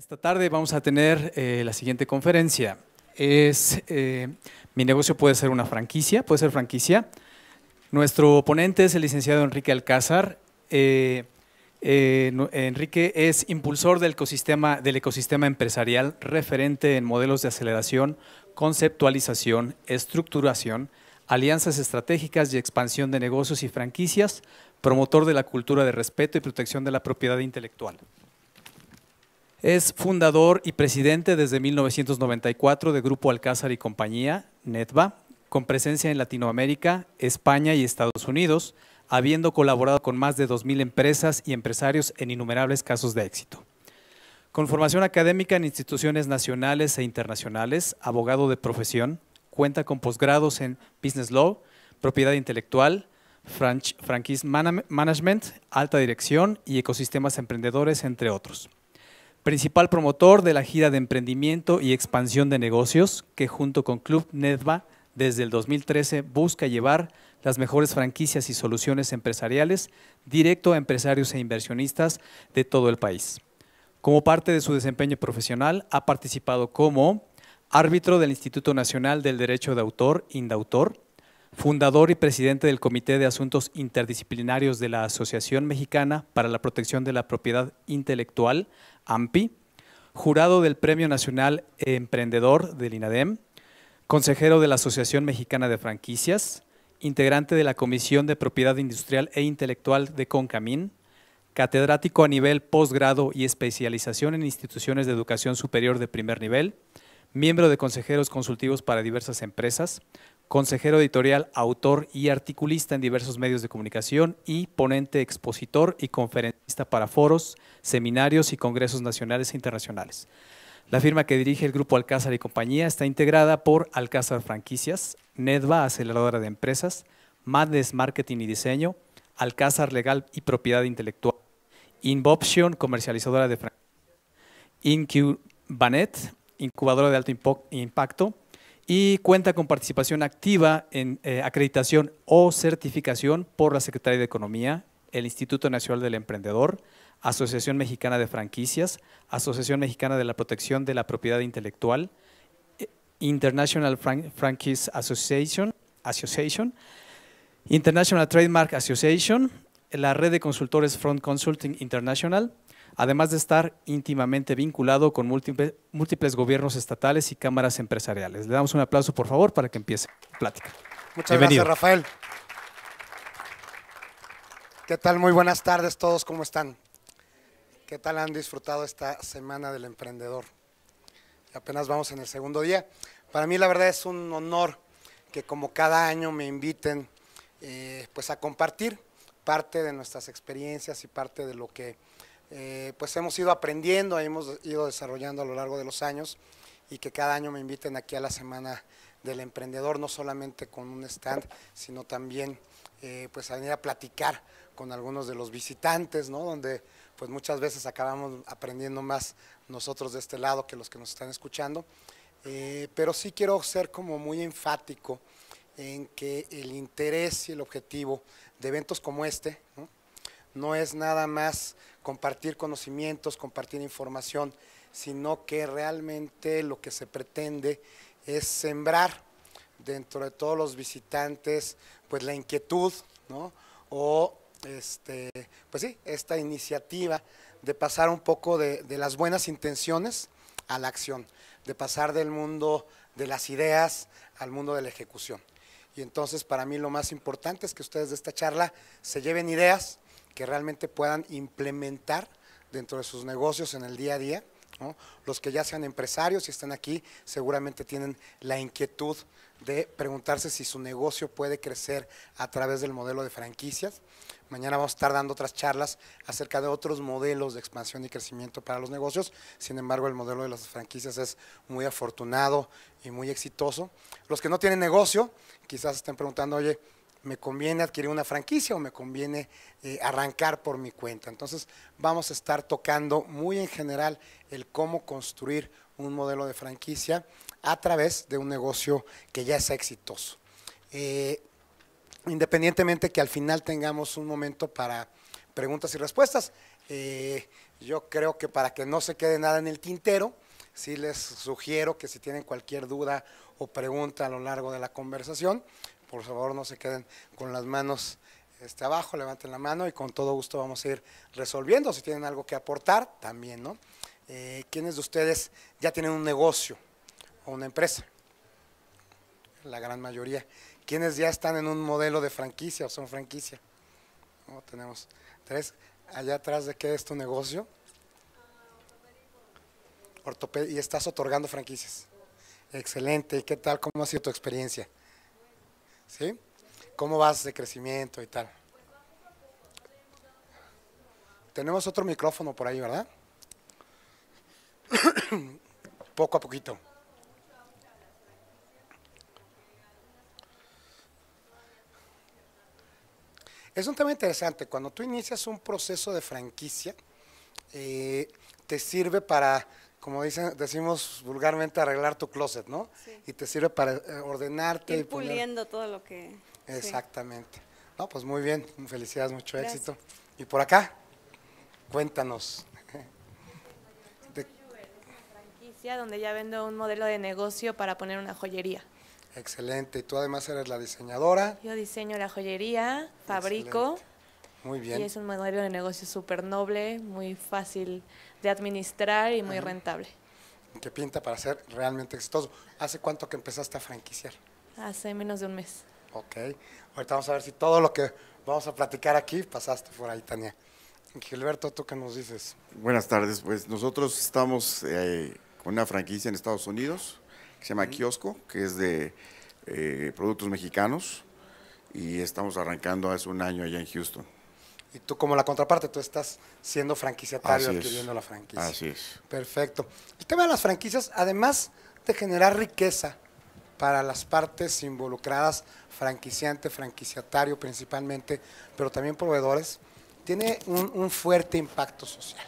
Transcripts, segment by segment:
Esta tarde vamos a tener eh, la siguiente conferencia. Es eh, Mi negocio puede ser una franquicia, puede ser franquicia. Nuestro ponente es el licenciado Enrique Alcázar. Eh, Enrique es impulsor del ecosistema, del ecosistema empresarial referente en modelos de aceleración, conceptualización, estructuración, alianzas estratégicas y expansión de negocios y franquicias, promotor de la cultura de respeto y protección de la propiedad intelectual. Es fundador y presidente desde 1994 de Grupo Alcázar y Compañía, NETVA, con presencia en Latinoamérica, España y Estados Unidos, habiendo colaborado con más de 2.000 empresas y empresarios en innumerables casos de éxito. Con formación académica en instituciones nacionales e internacionales, abogado de profesión, cuenta con posgrados en Business Law, Propiedad Intelectual, Franchise Management, Alta Dirección y Ecosistemas Emprendedores, entre otros principal promotor de la gira de emprendimiento y expansión de negocios que junto con Club Nedva desde el 2013 busca llevar las mejores franquicias y soluciones empresariales directo a empresarios e inversionistas de todo el país. Como parte de su desempeño profesional, ha participado como árbitro del Instituto Nacional del Derecho de Autor, Indautor, fundador y presidente del Comité de Asuntos Interdisciplinarios de la Asociación Mexicana para la Protección de la Propiedad Intelectual, AMPI, jurado del Premio Nacional Emprendedor del INADEM, consejero de la Asociación Mexicana de Franquicias, integrante de la Comisión de Propiedad Industrial e Intelectual de CONCAMIN, catedrático a nivel posgrado y especialización en instituciones de educación superior de primer nivel, miembro de consejeros consultivos para diversas empresas, consejero editorial, autor y articulista en diversos medios de comunicación y ponente expositor y conferencista para foros, seminarios y congresos nacionales e internacionales. La firma que dirige el grupo Alcázar y compañía está integrada por Alcázar Franquicias, Nedva Aceleradora de Empresas, Madness Marketing y Diseño, Alcázar Legal y Propiedad Intelectual, Invoption Comercializadora de Franquicias, Incubanet, Incubadora de Alto Impacto, y cuenta con participación activa en eh, acreditación o certificación por la Secretaría de Economía, el Instituto Nacional del Emprendedor, Asociación Mexicana de Franquicias, Asociación Mexicana de la Protección de la Propiedad Intelectual, eh, International Franchise Association, Association, International Trademark Association, la red de consultores Front Consulting International, además de estar íntimamente vinculado con múltiples, gobiernos estatales y cámaras empresariales. Le damos un aplauso, por favor, para que empiece la plática. Muchas gracias, Rafael. ¿Qué tal? Muy buenas tardes todos, ¿cómo están? ¿Qué tal han disfrutado esta semana del emprendedor? Apenas vamos en el segundo día. Para mí la verdad es un honor que como cada año me inviten eh, pues a compartir parte de nuestras experiencias y parte de lo que eh, pues hemos ido aprendiendo, hemos ido desarrollando a lo largo de los años y que cada año me inviten aquí a la Semana del Emprendedor, no solamente con un stand, sino también eh, pues a venir a platicar con algunos de los visitantes, ¿no? donde pues muchas veces acabamos aprendiendo más nosotros de este lado que los que nos están escuchando. Eh, pero sí quiero ser como muy enfático en que el interés y el objetivo de eventos como este no es nada más compartir conocimientos, compartir información, sino que realmente lo que se pretende es sembrar dentro de todos los visitantes pues la inquietud, ¿no? O este, pues sí, esta iniciativa de pasar un poco de, de las buenas intenciones a la acción, de pasar del mundo de las ideas al mundo de la ejecución. Y entonces para mí lo más importante es que ustedes de esta charla se lleven ideas, que realmente puedan implementar dentro de sus negocios en el día a día. Los que ya sean empresarios y están aquí seguramente tienen la inquietud de preguntarse si su negocio puede crecer a través del modelo de franquicias. Mañana vamos a estar dando otras charlas acerca de otros modelos de expansión y crecimiento para los negocios. Sin embargo, el modelo de las franquicias es muy afortunado y muy exitoso. Los que no tienen negocio quizás estén preguntando, oye, me conviene adquirir una franquicia o me conviene eh, arrancar por mi cuenta. Entonces vamos a estar tocando muy en general el cómo construir un modelo de franquicia a través de un negocio que ya es exitoso. Eh, independientemente que al final tengamos un momento para preguntas y respuestas, eh, yo creo que para que no se quede nada en el tintero, sí les sugiero que si tienen cualquier duda o pregunta a lo largo de la conversación, por favor no se queden con las manos este, abajo, levanten la mano y con todo gusto vamos a ir resolviendo. Si tienen algo que aportar, también, ¿no? Eh, ¿Quiénes de ustedes ya tienen un negocio o una empresa? La gran mayoría. ¿Quiénes ya están en un modelo de franquicia o son franquicia? tenemos tres. Allá atrás de qué es tu negocio. y estás otorgando franquicias. Excelente. ¿Y ¿Qué tal? ¿Cómo ha sido tu experiencia? ¿Sí? ¿Cómo vas de crecimiento y tal? Tenemos otro micrófono por ahí, ¿verdad? Poco a poquito. Es un tema interesante. Cuando tú inicias un proceso de franquicia, eh, te sirve para como dicen, decimos vulgarmente, arreglar tu closet, ¿no? Y te sirve para eh, ordenarte. y puliendo todo lo que... Exactamente. pues muy bien, felicidades, mucho éxito. Y por acá, cuéntanos. De... franquicia donde ya vendo un modelo de negocio para poner una joyería. Excelente, y tú además eres la diseñadora. Yo diseño la joyería, fabrico. Muy bien. Y es un modelo de negocio súper noble, muy fácil de administrar y muy rentable. ¿Qué pinta para ser realmente exitoso. ¿Hace cuánto que empezaste a franquiciar? Hace menos de un mes. Ok. Ahorita vamos a ver si todo lo que vamos a platicar aquí pasaste por ahí, Tania. Gilberto, ¿tú qué nos dices? Buenas tardes. Pues nosotros estamos eh, con una franquicia en Estados Unidos que se llama Kiosco, que es de eh, productos mexicanos y estamos arrancando hace un año allá en Houston y tú como la contraparte, tú estás siendo franquiciatario, adquiriendo la franquicia. Así es. Perfecto. El tema de las franquicias, además de generar riqueza para las partes involucradas, franquiciante, franquiciatario principalmente, pero también proveedores, tiene un, fuerte impacto social.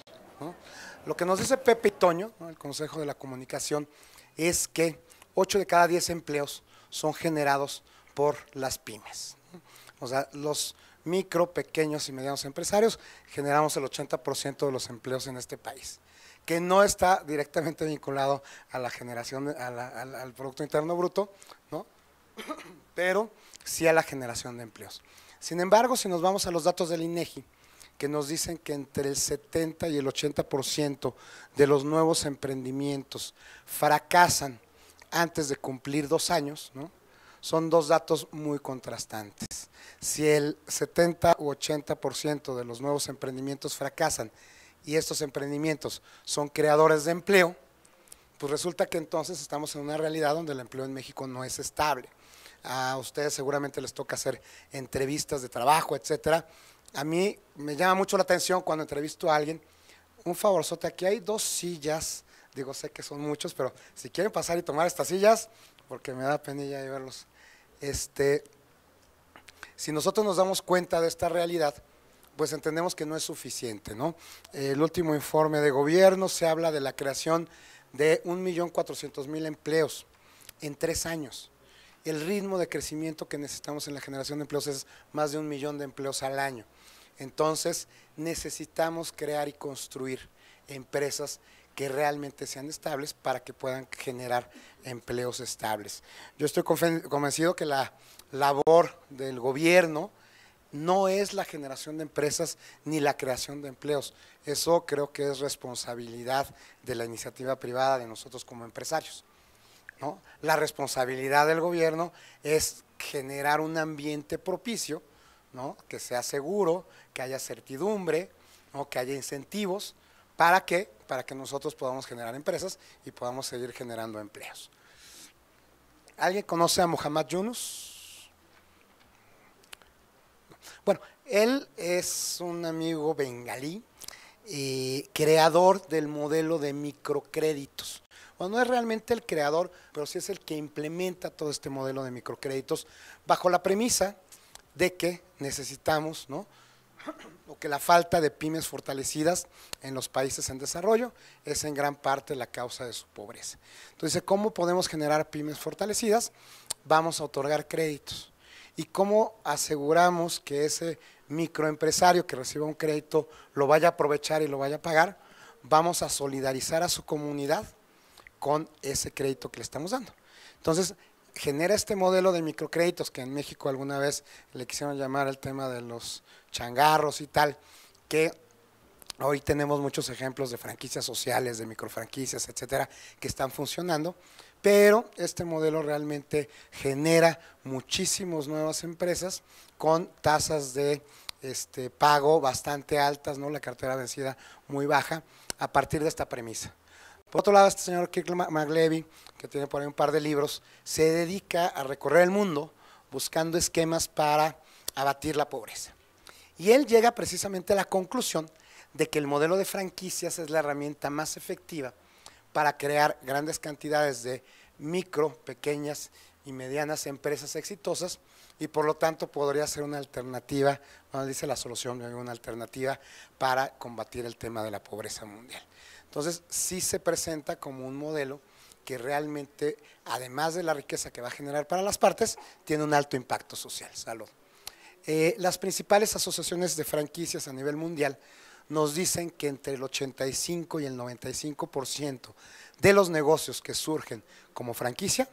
Lo que nos dice Pepe el Consejo de la Comunicación, es que 8 de cada 10 empleos son generados por las pymes. O sea, los micro, pequeños y medianos empresarios, generamos el 80% de los empleos en este país, que no está directamente vinculado a la generación, al, Producto Interno Bruto, ¿no? pero sí a la generación de empleos. Sin embargo, si nos vamos a los datos del INEGI, que nos dicen que entre el 70 y el 80% de los nuevos emprendimientos fracasan antes de cumplir dos años, ¿no? son dos datos muy contrastantes si el 70 u 80% de los nuevos emprendimientos fracasan y estos emprendimientos son creadores de empleo, pues resulta que entonces estamos en una realidad donde el empleo en México no es estable. A ustedes seguramente les toca hacer entrevistas de trabajo, etcétera. A mí me llama mucho la atención cuando entrevisto a alguien, un favorzote, aquí hay dos sillas, digo, sé que son muchos, pero si quieren pasar y tomar estas sillas, porque me da penilla llevarlos. Este, si nosotros nos damos cuenta de esta realidad, pues entendemos que no es suficiente. El último informe de gobierno se habla de la creación de 1.400.000 empleos en tres años. El ritmo de crecimiento que necesitamos en la generación de empleos es más de un millón de empleos al año. Entonces necesitamos crear y construir empresas que realmente sean estables para que puedan generar empleos estables. Yo estoy convencido que la labor del gobierno no es la generación de empresas ni la creación de empleos. Eso creo que es responsabilidad de la iniciativa privada, de nosotros como empresarios. La responsabilidad del gobierno es generar un ambiente propicio, ¿no? que sea seguro, que haya certidumbre, ¿no? que haya incentivos, ¿para que Para que nosotros podamos generar empresas y podamos seguir generando empleos. ¿Alguien conoce a Muhammad Yunus? Bueno, él es un amigo bengalí, y creador del modelo de microcréditos. Bueno, no es realmente el creador, pero sí es el que implementa todo este modelo de microcréditos bajo la premisa de que necesitamos, ¿no? o que la falta de pymes fortalecidas en los países en desarrollo es en gran parte la causa de su pobreza. Entonces, ¿cómo podemos generar pymes fortalecidas? Vamos a otorgar créditos y cómo aseguramos que ese microempresario que reciba un crédito lo vaya a aprovechar y lo vaya a pagar, vamos a solidarizar a su comunidad con ese crédito que le estamos dando. Entonces, genera este modelo de microcréditos que en México alguna vez le quisieron llamar el tema de los changarros y tal, que hoy tenemos muchos ejemplos de franquicias sociales, de microfranquicias, etcétera, que están funcionando, pero este modelo realmente genera muchísimas nuevas empresas con tasas de este, pago bastante altas, ¿no? la cartera vencida muy baja, a partir de esta premisa. Por otro lado, este señor Kirk McLevy, que tiene por ahí un par de libros, se dedica a recorrer el mundo buscando esquemas para abatir la pobreza. Y él llega precisamente a la conclusión de que el modelo de franquicias es la herramienta más efectiva para crear grandes cantidades de micro, pequeñas y medianas empresas exitosas y por lo tanto podría ser una alternativa, cuando dice la solución, una alternativa para combatir el tema de la pobreza mundial. Entonces, sí se presenta como un modelo que realmente, además de la riqueza que va a generar para las partes, tiene un alto impacto social. Salud. Eh, las principales asociaciones de franquicias a nivel mundial nos dicen que entre el 85 y el 95% de los negocios que surgen como franquicia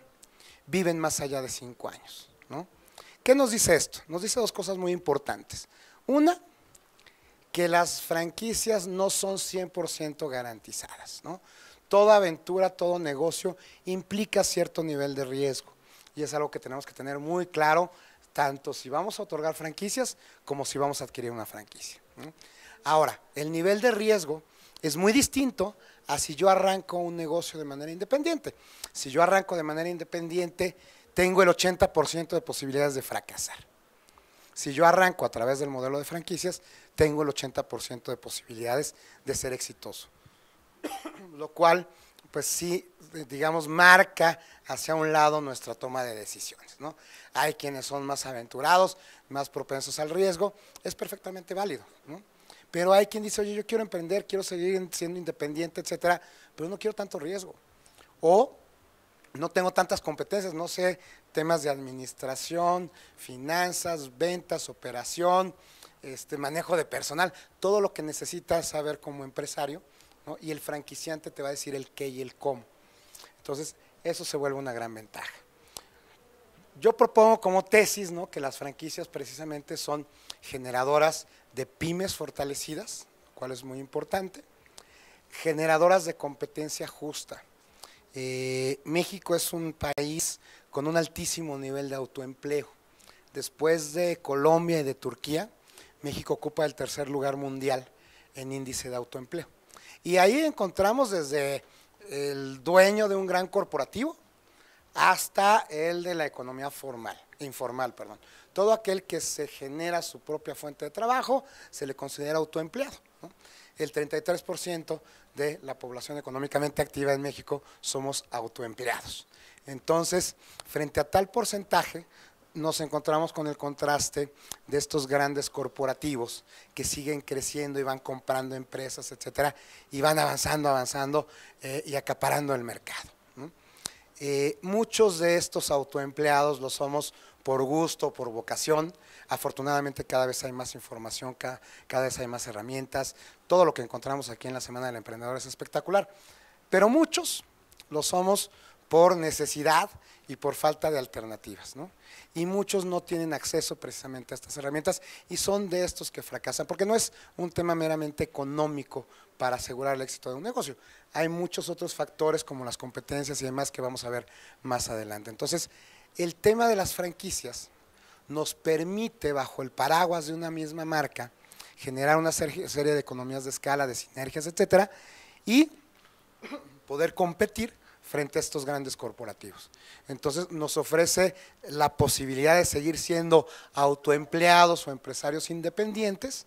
viven más allá de cinco años. ¿Qué nos dice esto? Nos dice dos cosas muy importantes. Una, que las franquicias no son 100% garantizadas. Toda aventura, todo negocio implica cierto nivel de riesgo y es algo que tenemos que tener muy claro, tanto si vamos a otorgar franquicias como si vamos a adquirir una franquicia. Ahora, el nivel de riesgo es muy distinto a si yo arranco un negocio de manera independiente. Si yo arranco de manera independiente, tengo el 80% de posibilidades de fracasar. Si yo arranco a través del modelo de franquicias, tengo el 80% de posibilidades de ser exitoso. Lo cual, pues sí, digamos, marca hacia un lado nuestra toma de decisiones. ¿no? Hay quienes son más aventurados, más propensos al riesgo, es perfectamente válido. ¿no? Pero hay quien dice, oye, yo quiero emprender, quiero seguir siendo independiente, etcétera, pero no quiero tanto riesgo. O no tengo tantas competencias, no sé temas de administración, finanzas, ventas, operación, este, manejo de personal, todo lo que necesitas saber como empresario, y el franquiciante te va a decir el qué y el cómo. Entonces, eso se vuelve una gran ventaja. Yo propongo como tesis ¿no? que las franquicias precisamente son generadoras de pymes fortalecidas, cual es muy importante, generadoras de competencia justa. Eh, México es un país con un altísimo nivel de autoempleo. Después de Colombia y de Turquía, México ocupa el tercer lugar mundial en índice de autoempleo. Y ahí encontramos desde el dueño de un gran corporativo hasta el de la economía formal, informal, perdón. Todo aquel que se genera su propia fuente de trabajo se le considera autoempleado. El 33% de la población económicamente activa en México somos autoempleados. Entonces, frente a tal porcentaje, nos encontramos con el contraste de estos grandes corporativos que siguen creciendo y van comprando empresas, etcétera, y van avanzando, avanzando eh, y acaparando el mercado. Eh, muchos de estos autoempleados lo somos por gusto, por vocación. Afortunadamente cada vez hay más información, cada, vez hay más herramientas. Todo lo que encontramos aquí en la Semana del Emprendedor es espectacular. Pero muchos lo somos por necesidad y por falta de alternativas. ¿no? Y muchos no tienen acceso precisamente a estas herramientas y son de estos que fracasan, porque no es un tema meramente económico para asegurar el éxito de un negocio. Hay muchos otros factores como las competencias y demás que vamos a ver más adelante. Entonces, el tema de las franquicias nos permite, bajo el paraguas de una misma marca, generar una serie de economías de escala, de sinergias, etcétera, y poder competir frente a estos grandes corporativos. Entonces nos ofrece la posibilidad de seguir siendo autoempleados o empresarios independientes,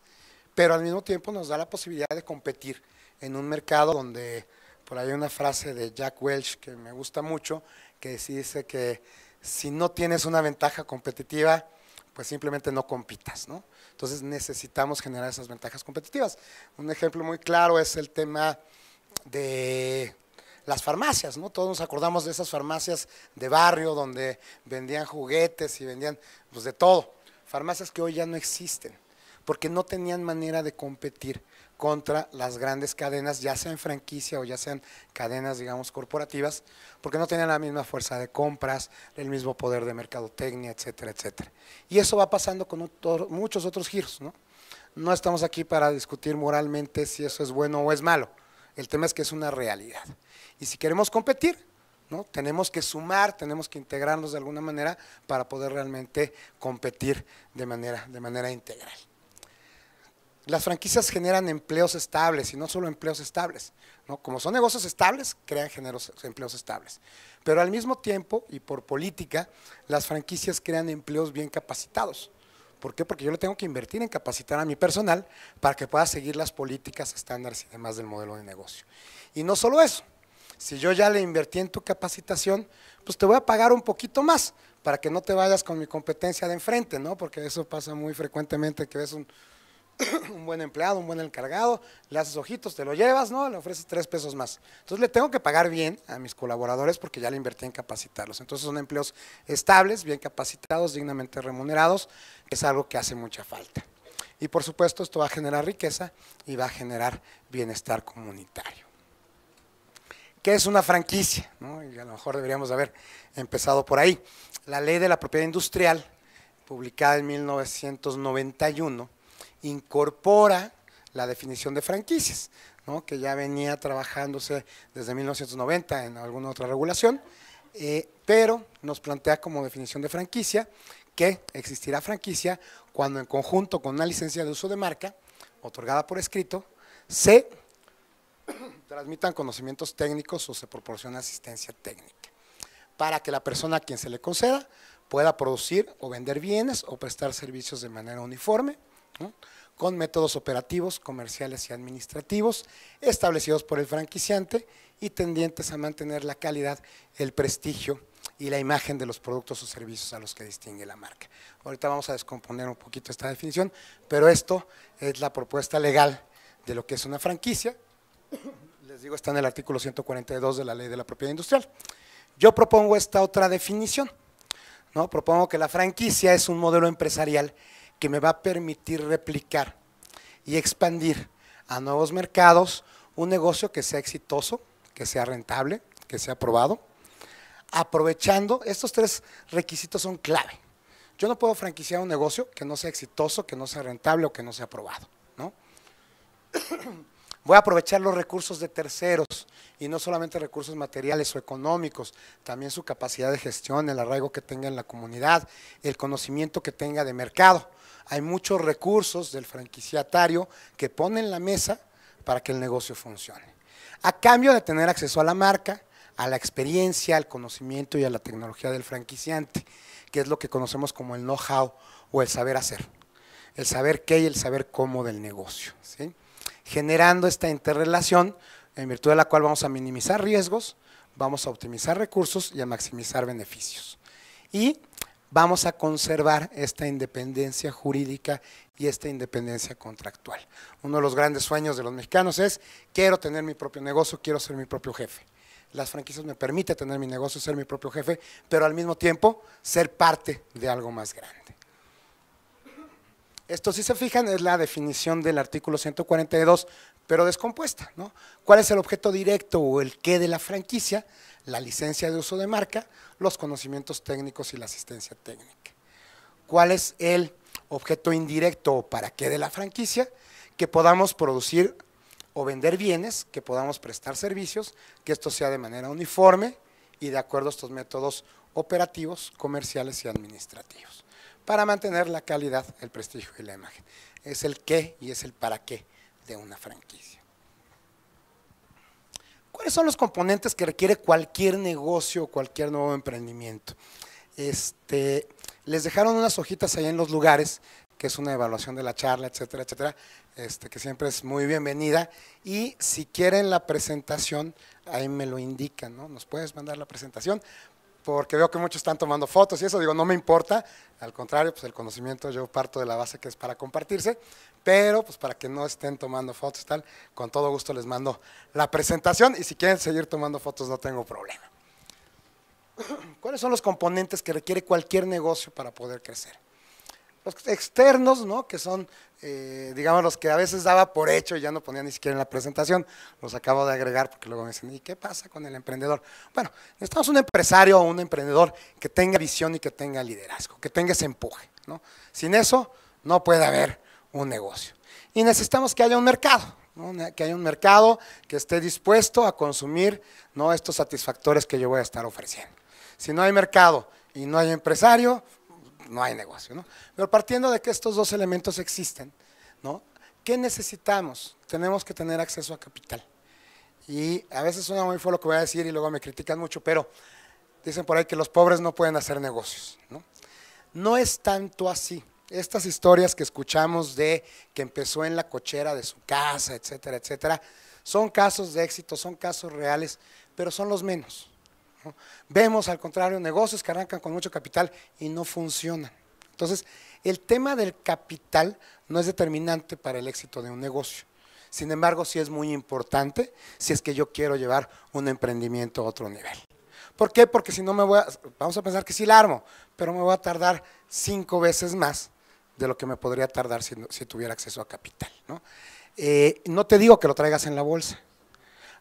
pero al mismo tiempo nos da la posibilidad de competir en un mercado donde, por ahí hay una frase de Jack Welch que me gusta mucho, que dice que si no tienes una ventaja competitiva, pues simplemente no compitas, ¿no? Entonces necesitamos generar esas ventajas competitivas. Un ejemplo muy claro es el tema de las farmacias, ¿no? Todos nos acordamos de esas farmacias de barrio donde vendían juguetes y vendían pues de todo. Farmacias que hoy ya no existen porque no tenían manera de competir contra las grandes cadenas, ya sean franquicia o ya sean cadenas, digamos, corporativas, porque no tenían la misma fuerza de compras, el mismo poder de mercadotecnia, etcétera, etcétera. Y eso va pasando con muchos otros giros, ¿no? No estamos aquí para discutir moralmente si eso es bueno o es malo. El tema es que es una realidad. Y si queremos competir, ¿no? Tenemos que sumar, tenemos que integrarnos de alguna manera para poder realmente competir de manera, de manera integral. Las franquicias generan empleos estables y no solo empleos estables. ¿no? Como son negocios estables, crean generos, empleos estables. Pero al mismo tiempo, y por política, las franquicias crean empleos bien capacitados. ¿Por qué? Porque yo le tengo que invertir en capacitar a mi personal para que pueda seguir las políticas, estándares y demás del modelo de negocio. Y no solo eso, si yo ya le invertí en tu capacitación, pues te voy a pagar un poquito más para que no te vayas con mi competencia de enfrente, ¿no? Porque eso pasa muy frecuentemente que ves un un buen empleado, un buen encargado, le haces ojitos, te lo llevas, ¿no? Le ofreces tres pesos más. Entonces le tengo que pagar bien a mis colaboradores porque ya le invertí en capacitarlos. Entonces son empleos estables, bien capacitados, dignamente remunerados, que es algo que hace mucha falta. Y por supuesto esto va a generar riqueza y va a generar bienestar comunitario. ¿Qué es una franquicia? Y a lo mejor deberíamos haber empezado por ahí. La ley de la propiedad industrial, publicada en 1991, incorpora la definición de franquicias, que ya venía trabajándose desde 1990 en alguna otra regulación, eh, pero nos plantea como definición de franquicia que existirá franquicia cuando en conjunto con una licencia de uso de marca, otorgada por escrito, se transmitan conocimientos técnicos o se proporciona asistencia técnica, para que la persona a quien se le conceda pueda producir o vender bienes o prestar servicios de manera uniforme, con métodos operativos, comerciales y administrativos establecidos por el franquiciante y tendientes a mantener la calidad, el prestigio y la imagen de los productos o servicios a los que distingue la marca. Ahorita vamos a descomponer un poquito esta definición, pero esto es la propuesta legal de lo que es una franquicia. Les digo, está en el artículo 142 de la Ley de la Propiedad Industrial. Yo propongo esta otra definición. ¿no? Propongo que la franquicia es un modelo empresarial que me va a permitir replicar y expandir a nuevos mercados un negocio que sea exitoso, que sea rentable, que sea aprobado, aprovechando, estos tres requisitos son clave. Yo no puedo franquiciar un negocio que no sea exitoso, que no sea rentable o que no sea aprobado. Voy a aprovechar los recursos de terceros y no solamente recursos materiales o económicos, también su capacidad de gestión, el arraigo que tenga en la comunidad, el conocimiento que tenga de mercado hay muchos recursos del franquiciatario que pone en la mesa para que el negocio funcione. A cambio de tener acceso a la marca, a la experiencia, al conocimiento y a la tecnología del franquiciante, que es lo que conocemos como el know-how o el saber hacer, el saber qué y el saber cómo del negocio. Generando esta interrelación en virtud de la cual vamos a minimizar riesgos, vamos a optimizar recursos y a maximizar beneficios. Y vamos a conservar esta independencia jurídica y esta independencia contractual. Uno de los grandes sueños de los mexicanos es, quiero tener mi propio negocio, quiero ser mi propio jefe. Las franquicias me permiten tener mi negocio, ser mi propio jefe, pero al mismo tiempo ser parte de algo más grande. Esto, si se fijan, es la definición del artículo 142 pero descompuesta. ¿no? ¿Cuál es el objeto directo o el qué de la franquicia? La licencia de uso de marca, los conocimientos técnicos y la asistencia técnica. ¿Cuál es el objeto indirecto o para qué de la franquicia? Que podamos producir o vender bienes, que podamos prestar servicios, que esto sea de manera uniforme y de acuerdo a estos métodos operativos, comerciales y administrativos, para mantener la calidad, el prestigio y la imagen. Es el qué y es el para qué de una franquicia. ¿Cuáles son los componentes que requiere cualquier negocio, o cualquier nuevo emprendimiento? Este, les dejaron unas hojitas ahí en los lugares, que es una evaluación de la charla, etcétera, etcétera, este, que siempre es muy bienvenida. Y si quieren la presentación, ahí me lo indican, ¿no? Nos puedes mandar la presentación, porque veo que muchos están tomando fotos y eso, digo, no me importa, al contrario, pues el conocimiento yo parto de la base que es para compartirse, pero pues para que no estén tomando fotos y tal, con todo gusto les mando la presentación y si quieren seguir tomando fotos no tengo problema. ¿Cuáles son los componentes que requiere cualquier negocio para poder crecer? Los externos, ¿no? que son, eh, digamos, los que a veces daba por hecho y ya no ponía ni siquiera en la presentación, los acabo de agregar porque luego me dicen, ¿y qué pasa con el emprendedor? Bueno, necesitamos un empresario o un emprendedor que tenga visión y que tenga liderazgo, que tenga ese empuje. ¿no? Sin eso, no puede haber un negocio. Y necesitamos que haya un mercado, que haya un mercado que esté dispuesto a consumir ¿no? estos satisfactores que yo voy a estar ofreciendo. Si no hay mercado y no hay empresario, no hay negocio. Pero partiendo de que estos dos elementos existen, ¿no? ¿qué necesitamos? Tenemos que tener acceso a capital. Y a veces suena muy fuerte lo que voy a decir y luego me critican mucho, pero dicen por ahí que los pobres no pueden hacer negocios. No, no es tanto así estas historias que escuchamos de que empezó en la cochera de su casa, etcétera, etcétera, son casos de éxito, son casos reales, pero son los menos. Vemos al contrario negocios que arrancan con mucho capital y no funcionan. Entonces, el tema del capital no es determinante para el éxito de un negocio. Sin embargo, sí es muy importante si es que yo quiero llevar un emprendimiento a otro nivel. ¿Por qué? Porque si no me voy a, vamos a pensar que sí la armo, pero me voy a tardar cinco veces más de lo que me podría tardar si, tuviera acceso a capital. ¿no? Eh, no te digo que lo traigas en la bolsa.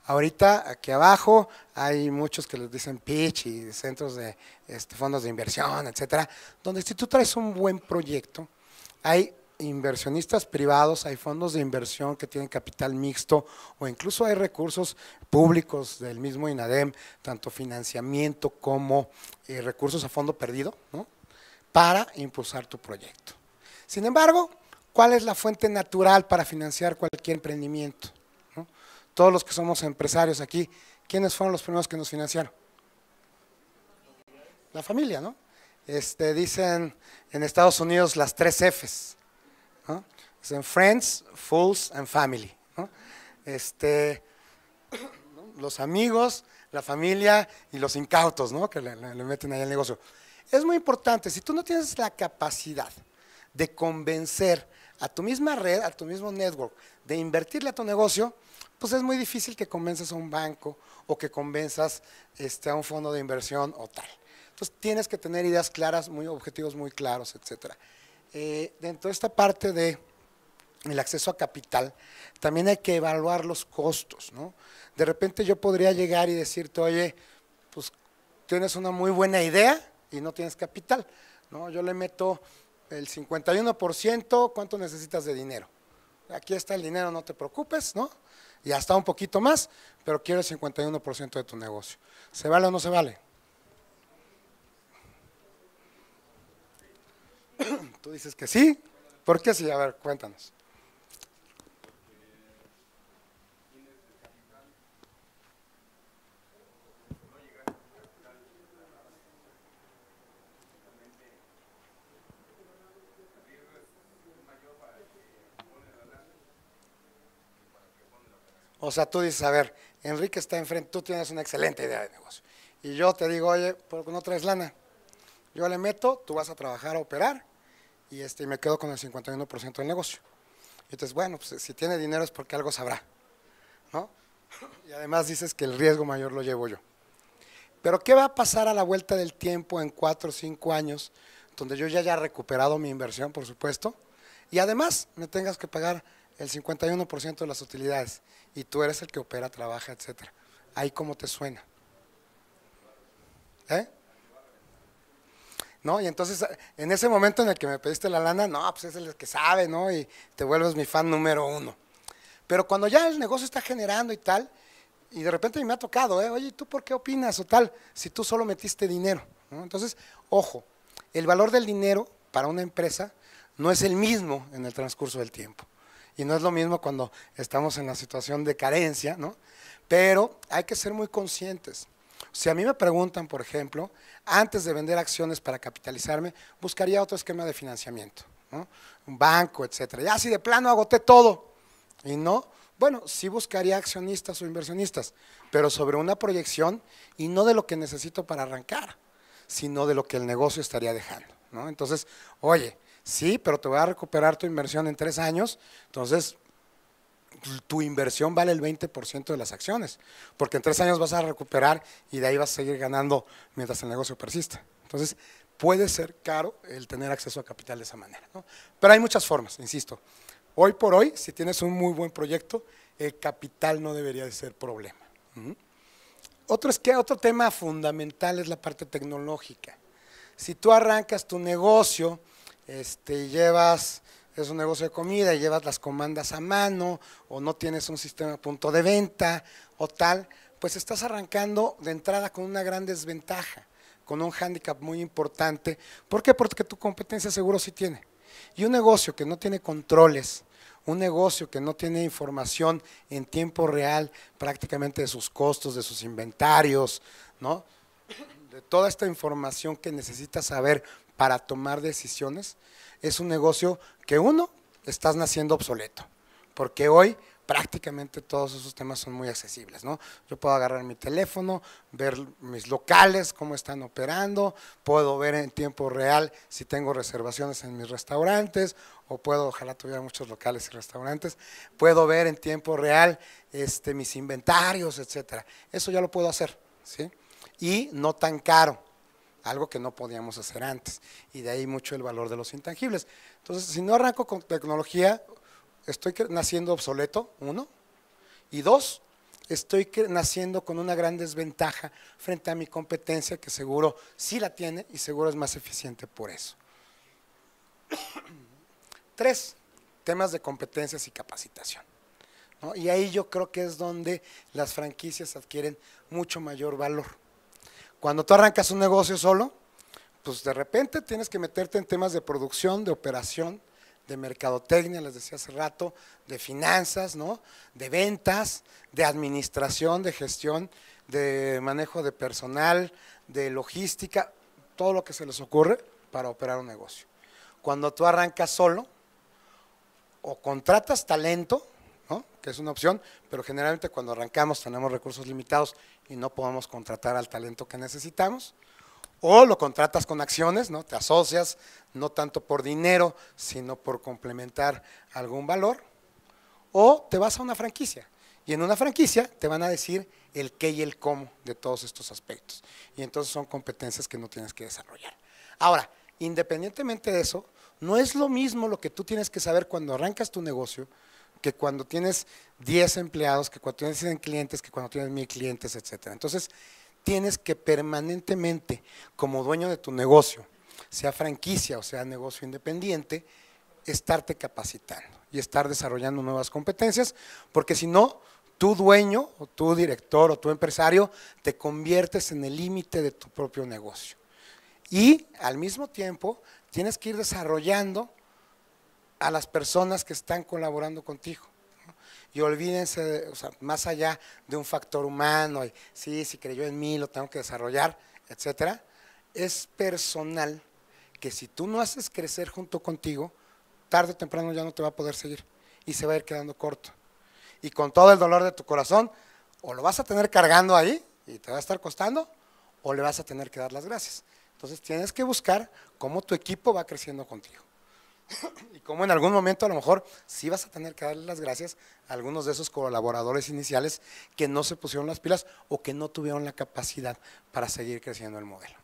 Ahorita aquí abajo hay muchos que les dicen pitch y centros de este, fondos de inversión, etcétera, donde si tú traes un buen proyecto, hay inversionistas privados, hay fondos de inversión que tienen capital mixto o incluso hay recursos públicos del mismo INADEM, tanto financiamiento como eh, recursos a fondo perdido, ¿no? para impulsar tu proyecto. Sin embargo, ¿cuál es la fuente natural para financiar cualquier emprendimiento? Todos los que somos empresarios aquí, ¿quiénes fueron los primeros que nos financiaron? La familia, ¿no? Este, dicen en Estados Unidos las tres Fs. ¿no? Dicen friends, fools and family. Este, los amigos, la familia y los incautos, ¿no? Que le, le meten ahí al negocio. Es muy importante, si tú no tienes la capacidad de convencer a tu misma red, a tu mismo network, de invertirle a tu negocio, pues es muy difícil que convences a un banco o que convenzas este, a un fondo de inversión o tal. Entonces tienes que tener ideas claras, muy objetivos muy claros, etc. Eh, dentro de esta parte de acceso a capital, también hay que evaluar los costos. De repente yo podría llegar y decirte, oye, pues tienes una muy buena idea y no tienes capital. ¿no? Yo le meto el 51%, ¿cuánto necesitas de dinero? Aquí está el dinero, no te preocupes, ¿no? Y hasta un poquito más, pero quiero el 51% de tu negocio. ¿Se vale o no se vale? Tú dices que sí. ¿Por qué sí? A ver, cuéntanos. O sea, tú dices, a ver, Enrique está enfrente, tú tienes una excelente idea de negocio. Y yo te digo, oye, ¿por qué no traes lana? Yo le meto, tú vas a trabajar a operar y este, me quedo con el 51% del negocio. Y entonces, bueno, pues si tiene dinero es porque algo sabrá, ¿no? Y además dices que el riesgo mayor lo llevo yo. Pero ¿qué va a pasar a la vuelta del tiempo en cuatro o cinco años, donde yo ya haya recuperado mi inversión, por supuesto, y además me tengas que pagar el 51% de las utilidades y tú eres el que opera, trabaja, etcétera. Ahí cómo te suena. ¿Eh? ¿No? Y entonces, en ese momento en el que me pediste la lana, no, pues es el que sabe, ¿no? Y te vuelves mi fan número uno. Pero cuando ya el negocio está generando y tal, y de repente me ha tocado, ¿eh? oye, ¿tú por qué opinas o tal? Si tú solo metiste dinero. Entonces, ojo, el valor del dinero para una empresa no es el mismo en el transcurso del tiempo. Y no es lo mismo cuando estamos en la situación de carencia, ¿no? Pero hay que ser muy conscientes. Si a mí me preguntan, por ejemplo, antes de vender acciones para capitalizarme, buscaría otro esquema de financiamiento, ¿no? un banco, etcétera. Ya si de plano agoté todo y no, bueno, sí buscaría accionistas o inversionistas, pero sobre una proyección y no de lo que necesito para arrancar, sino de lo que el negocio estaría dejando. ¿no? Entonces, oye, Sí, pero te voy a recuperar tu inversión en tres años. Entonces, tu inversión vale el 20% de las acciones, porque en tres años vas a recuperar y de ahí vas a seguir ganando mientras el negocio persista. Entonces, puede ser caro el tener acceso a capital de esa manera. Pero hay muchas formas, insisto. Hoy por hoy, si tienes un muy buen proyecto, el capital no debería de ser problema. Otro, es que, otro tema fundamental es la parte tecnológica. Si tú arrancas tu negocio este, llevas, es un negocio de comida y llevas las comandas a mano o no tienes un sistema punto de venta o tal, pues estás arrancando de entrada con una gran desventaja, con un hándicap muy importante. ¿Por qué? Porque tu competencia seguro sí tiene. Y un negocio que no tiene controles, un negocio que no tiene información en tiempo real prácticamente de sus costos, de sus inventarios, ¿no? de toda esta información que necesitas saber para tomar decisiones, es un negocio que uno, estás naciendo obsoleto, porque hoy prácticamente todos esos temas son muy accesibles, ¿no? Yo puedo agarrar mi teléfono, ver mis locales, cómo están operando, puedo ver en tiempo real si tengo reservaciones en mis restaurantes, o puedo, ojalá tuviera muchos locales y restaurantes, puedo ver en tiempo real este, mis inventarios, etcétera. Eso ya lo puedo hacer, ¿sí? Y no tan caro algo que no podíamos hacer antes. Y de ahí mucho el valor de los intangibles. Entonces, si no arranco con tecnología, estoy naciendo obsoleto, uno. Y dos, estoy naciendo con una gran desventaja frente a mi competencia, que seguro sí la tiene y seguro es más eficiente por eso. Tres, temas de competencias y capacitación. Y ahí yo creo que es donde las franquicias adquieren mucho mayor valor. Cuando tú arrancas un negocio solo, pues de repente tienes que meterte en temas de producción, de operación, de mercadotecnia, les decía hace rato, de finanzas, ¿no? De ventas, de administración, de gestión, de manejo de personal, de logística, todo lo que se les ocurre para operar un negocio. Cuando tú arrancas solo o contratas talento que es una opción, pero generalmente cuando arrancamos tenemos recursos limitados y no podemos contratar al talento que necesitamos. O lo contratas con acciones, ¿no? te asocias, no tanto por dinero, sino por complementar algún valor. O te vas a una franquicia. Y en una franquicia te van a decir el qué y el cómo de todos estos aspectos. Y entonces son competencias que no tienes que desarrollar. Ahora, independientemente de eso, no es lo mismo lo que tú tienes que saber cuando arrancas tu negocio que cuando tienes 10 empleados, que cuando tienes 100 clientes, que cuando tienes 1000 clientes, etc. Entonces, tienes que permanentemente, como dueño de tu negocio, sea franquicia o sea negocio independiente, estarte capacitando y estar desarrollando nuevas competencias, porque si no, tu dueño o tu director o tu empresario te conviertes en el límite de tu propio negocio. Y al mismo tiempo, tienes que ir desarrollando a las personas que están colaborando contigo. Y olvídense, más allá de un factor humano, y, sí, si creyó en mí, lo tengo que desarrollar, etcétera, es personal que si tú no haces crecer junto contigo, tarde o temprano ya no te va a poder seguir y se va a ir quedando corto. Y con todo el dolor de tu corazón, o lo vas a tener cargando ahí y te va a estar costando, o le vas a tener que dar las gracias. Entonces tienes que buscar cómo tu equipo va creciendo contigo. y como en algún momento a lo mejor sí vas a tener que darle las gracias a algunos de esos colaboradores iniciales que no se pusieron las pilas o que no tuvieron la capacidad para seguir creciendo el modelo.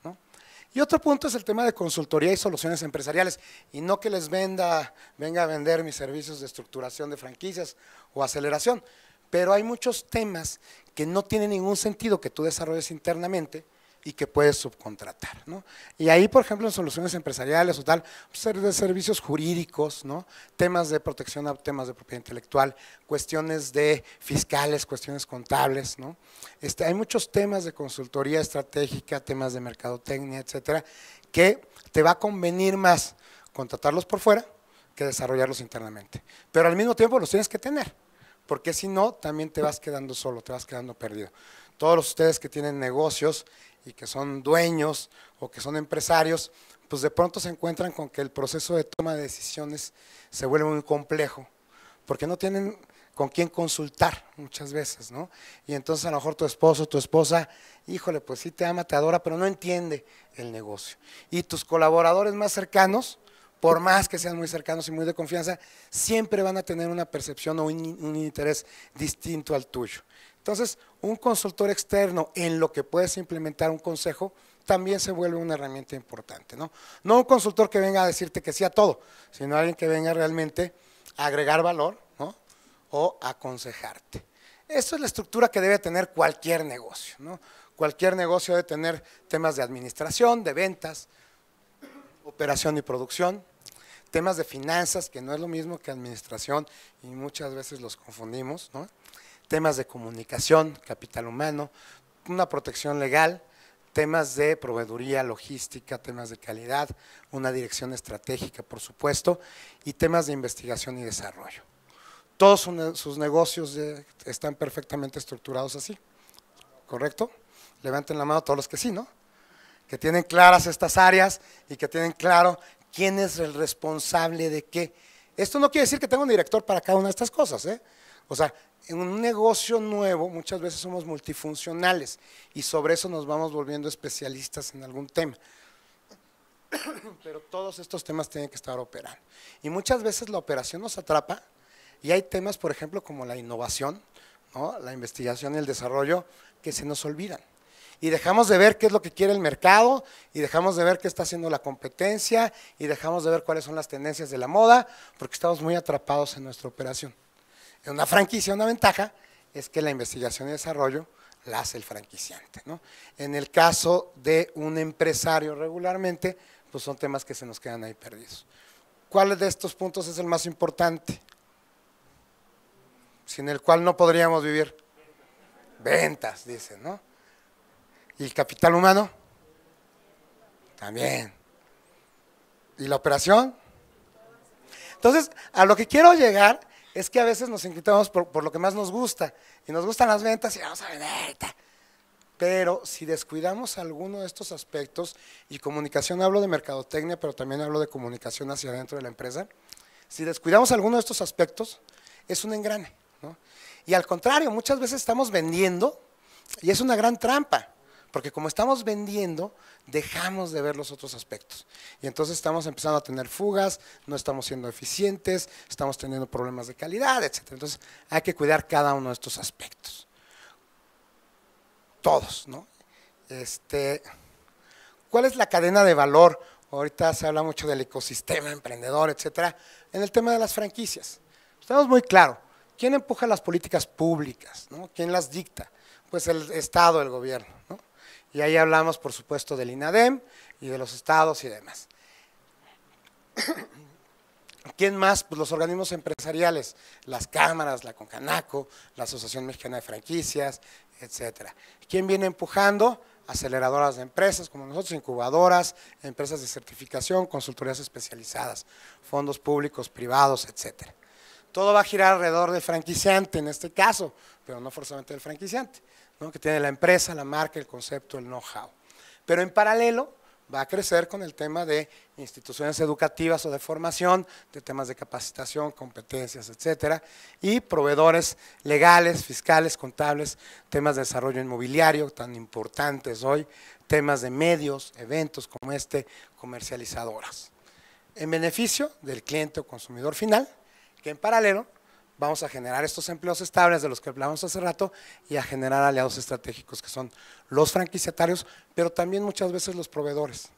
Y otro punto es el tema de consultoría y soluciones empresariales. Y no que les venda, venga a vender mis servicios de estructuración de franquicias o aceleración. Pero hay muchos temas que no tienen ningún sentido que tú desarrolles internamente, y que puedes subcontratar. Y ahí, por ejemplo, en soluciones empresariales o tal, pues, de servicios jurídicos, ¿no? temas de protección a temas de propiedad intelectual, cuestiones de fiscales, cuestiones contables. ¿no? Este, hay muchos temas de consultoría estratégica, temas de mercadotecnia, etcétera, que te va a convenir más contratarlos por fuera que desarrollarlos internamente. Pero al mismo tiempo los tienes que tener, porque si no, también te vas quedando solo, te vas quedando perdido. Todos ustedes que tienen negocios, y que son dueños o que son empresarios, pues de pronto se encuentran con que el proceso de toma de decisiones se vuelve muy complejo, porque no tienen con quién consultar muchas veces, ¿no? Y entonces a lo mejor tu esposo, tu esposa, híjole, pues sí te ama, te adora, pero no entiende el negocio. Y tus colaboradores más cercanos, por más que sean muy cercanos y muy de confianza, siempre van a tener una percepción o un, un interés distinto al tuyo. Entonces, un consultor externo en lo que puedes implementar un consejo también se vuelve una herramienta importante. No, un consultor que venga a decirte que sí a todo, sino alguien que venga realmente a agregar valor ¿no? o aconsejarte. Esa es la estructura que debe tener cualquier negocio. Cualquier negocio debe tener temas de administración, de ventas, operación y producción, temas de finanzas, que no es lo mismo que administración y muchas veces los confundimos, ¿no? temas de comunicación, capital humano, una protección legal, temas de proveeduría, logística, temas de calidad, una dirección estratégica, por supuesto, y temas de investigación y desarrollo. Todos sus negocios eh, están perfectamente estructurados así, ¿correcto? Levanten la mano todos los que sí, ¿no? Que tienen claras estas áreas y que tienen claro quién es el responsable de qué. Esto no quiere decir que tenga un director para cada una de estas cosas, ¿eh? O sea, en un negocio nuevo muchas veces somos multifuncionales y sobre eso nos vamos volviendo especialistas en algún tema. Pero todos estos temas tienen que estar operando. Y muchas veces la operación nos atrapa y hay temas, por ejemplo, como la innovación, la investigación y el desarrollo, que se nos olvidan. Y dejamos de ver qué es lo que quiere el mercado, y dejamos de ver qué está haciendo la competencia, y dejamos de ver cuáles son las tendencias de la moda, porque estamos muy atrapados en nuestra operación una franquicia, una ventaja es que la investigación y desarrollo la hace el franquiciante. En el caso de un empresario regularmente, pues son temas que se nos quedan ahí perdidos. ¿Cuál de estos puntos es el más importante? Sin el cual no podríamos vivir. Ventas, dicen, ¿no? ¿Y el capital humano? También. ¿Y la operación? Entonces, a lo que quiero llegar es que a veces nos inquietamos por, lo que más nos gusta. Y nos gustan las ventas y vamos a vender. Pero si descuidamos alguno de estos aspectos, y comunicación hablo de mercadotecnia, pero también hablo de comunicación hacia adentro de la empresa, si descuidamos alguno de estos aspectos, es un engrane. Y al contrario, muchas veces estamos vendiendo y es una gran trampa porque como estamos vendiendo, dejamos de ver los otros aspectos. Y entonces estamos empezando a tener fugas, no estamos siendo eficientes, estamos teniendo problemas de calidad, etc. Entonces hay que cuidar cada uno de estos aspectos. Todos, ¿no? Este, ¿Cuál es la cadena de valor? Ahorita se habla mucho del ecosistema emprendedor, etcétera. En el tema de las franquicias, estamos muy claro. ¿Quién empuja las políticas públicas? ¿Quién las dicta? Pues el Estado, el gobierno. ¿no? Y ahí hablamos, por supuesto, del INADEM y de los estados y demás. ¿Quién más? Pues los organismos empresariales, las cámaras, la Concanaco, la Asociación Mexicana de Franquicias, etcétera. ¿Quién viene empujando? Aceleradoras de empresas como nosotros, incubadoras, empresas de certificación, consultorías especializadas, fondos públicos, privados, etcétera. Todo va a girar alrededor del franquiciante en este caso, pero no forzosamente del franquiciante, que tiene la empresa, la marca, el concepto, el know-how. Pero en paralelo va a crecer con el tema de instituciones educativas o de formación, de temas de capacitación, competencias, etcétera, y proveedores legales, fiscales, contables, temas de desarrollo inmobiliario tan importantes hoy, temas de medios, eventos como este, comercializadoras. En beneficio del cliente o consumidor final, que en paralelo vamos a generar estos empleos estables de los que hablábamos hace rato y a generar aliados estratégicos que son los franquiciatarios, pero también muchas veces los proveedores.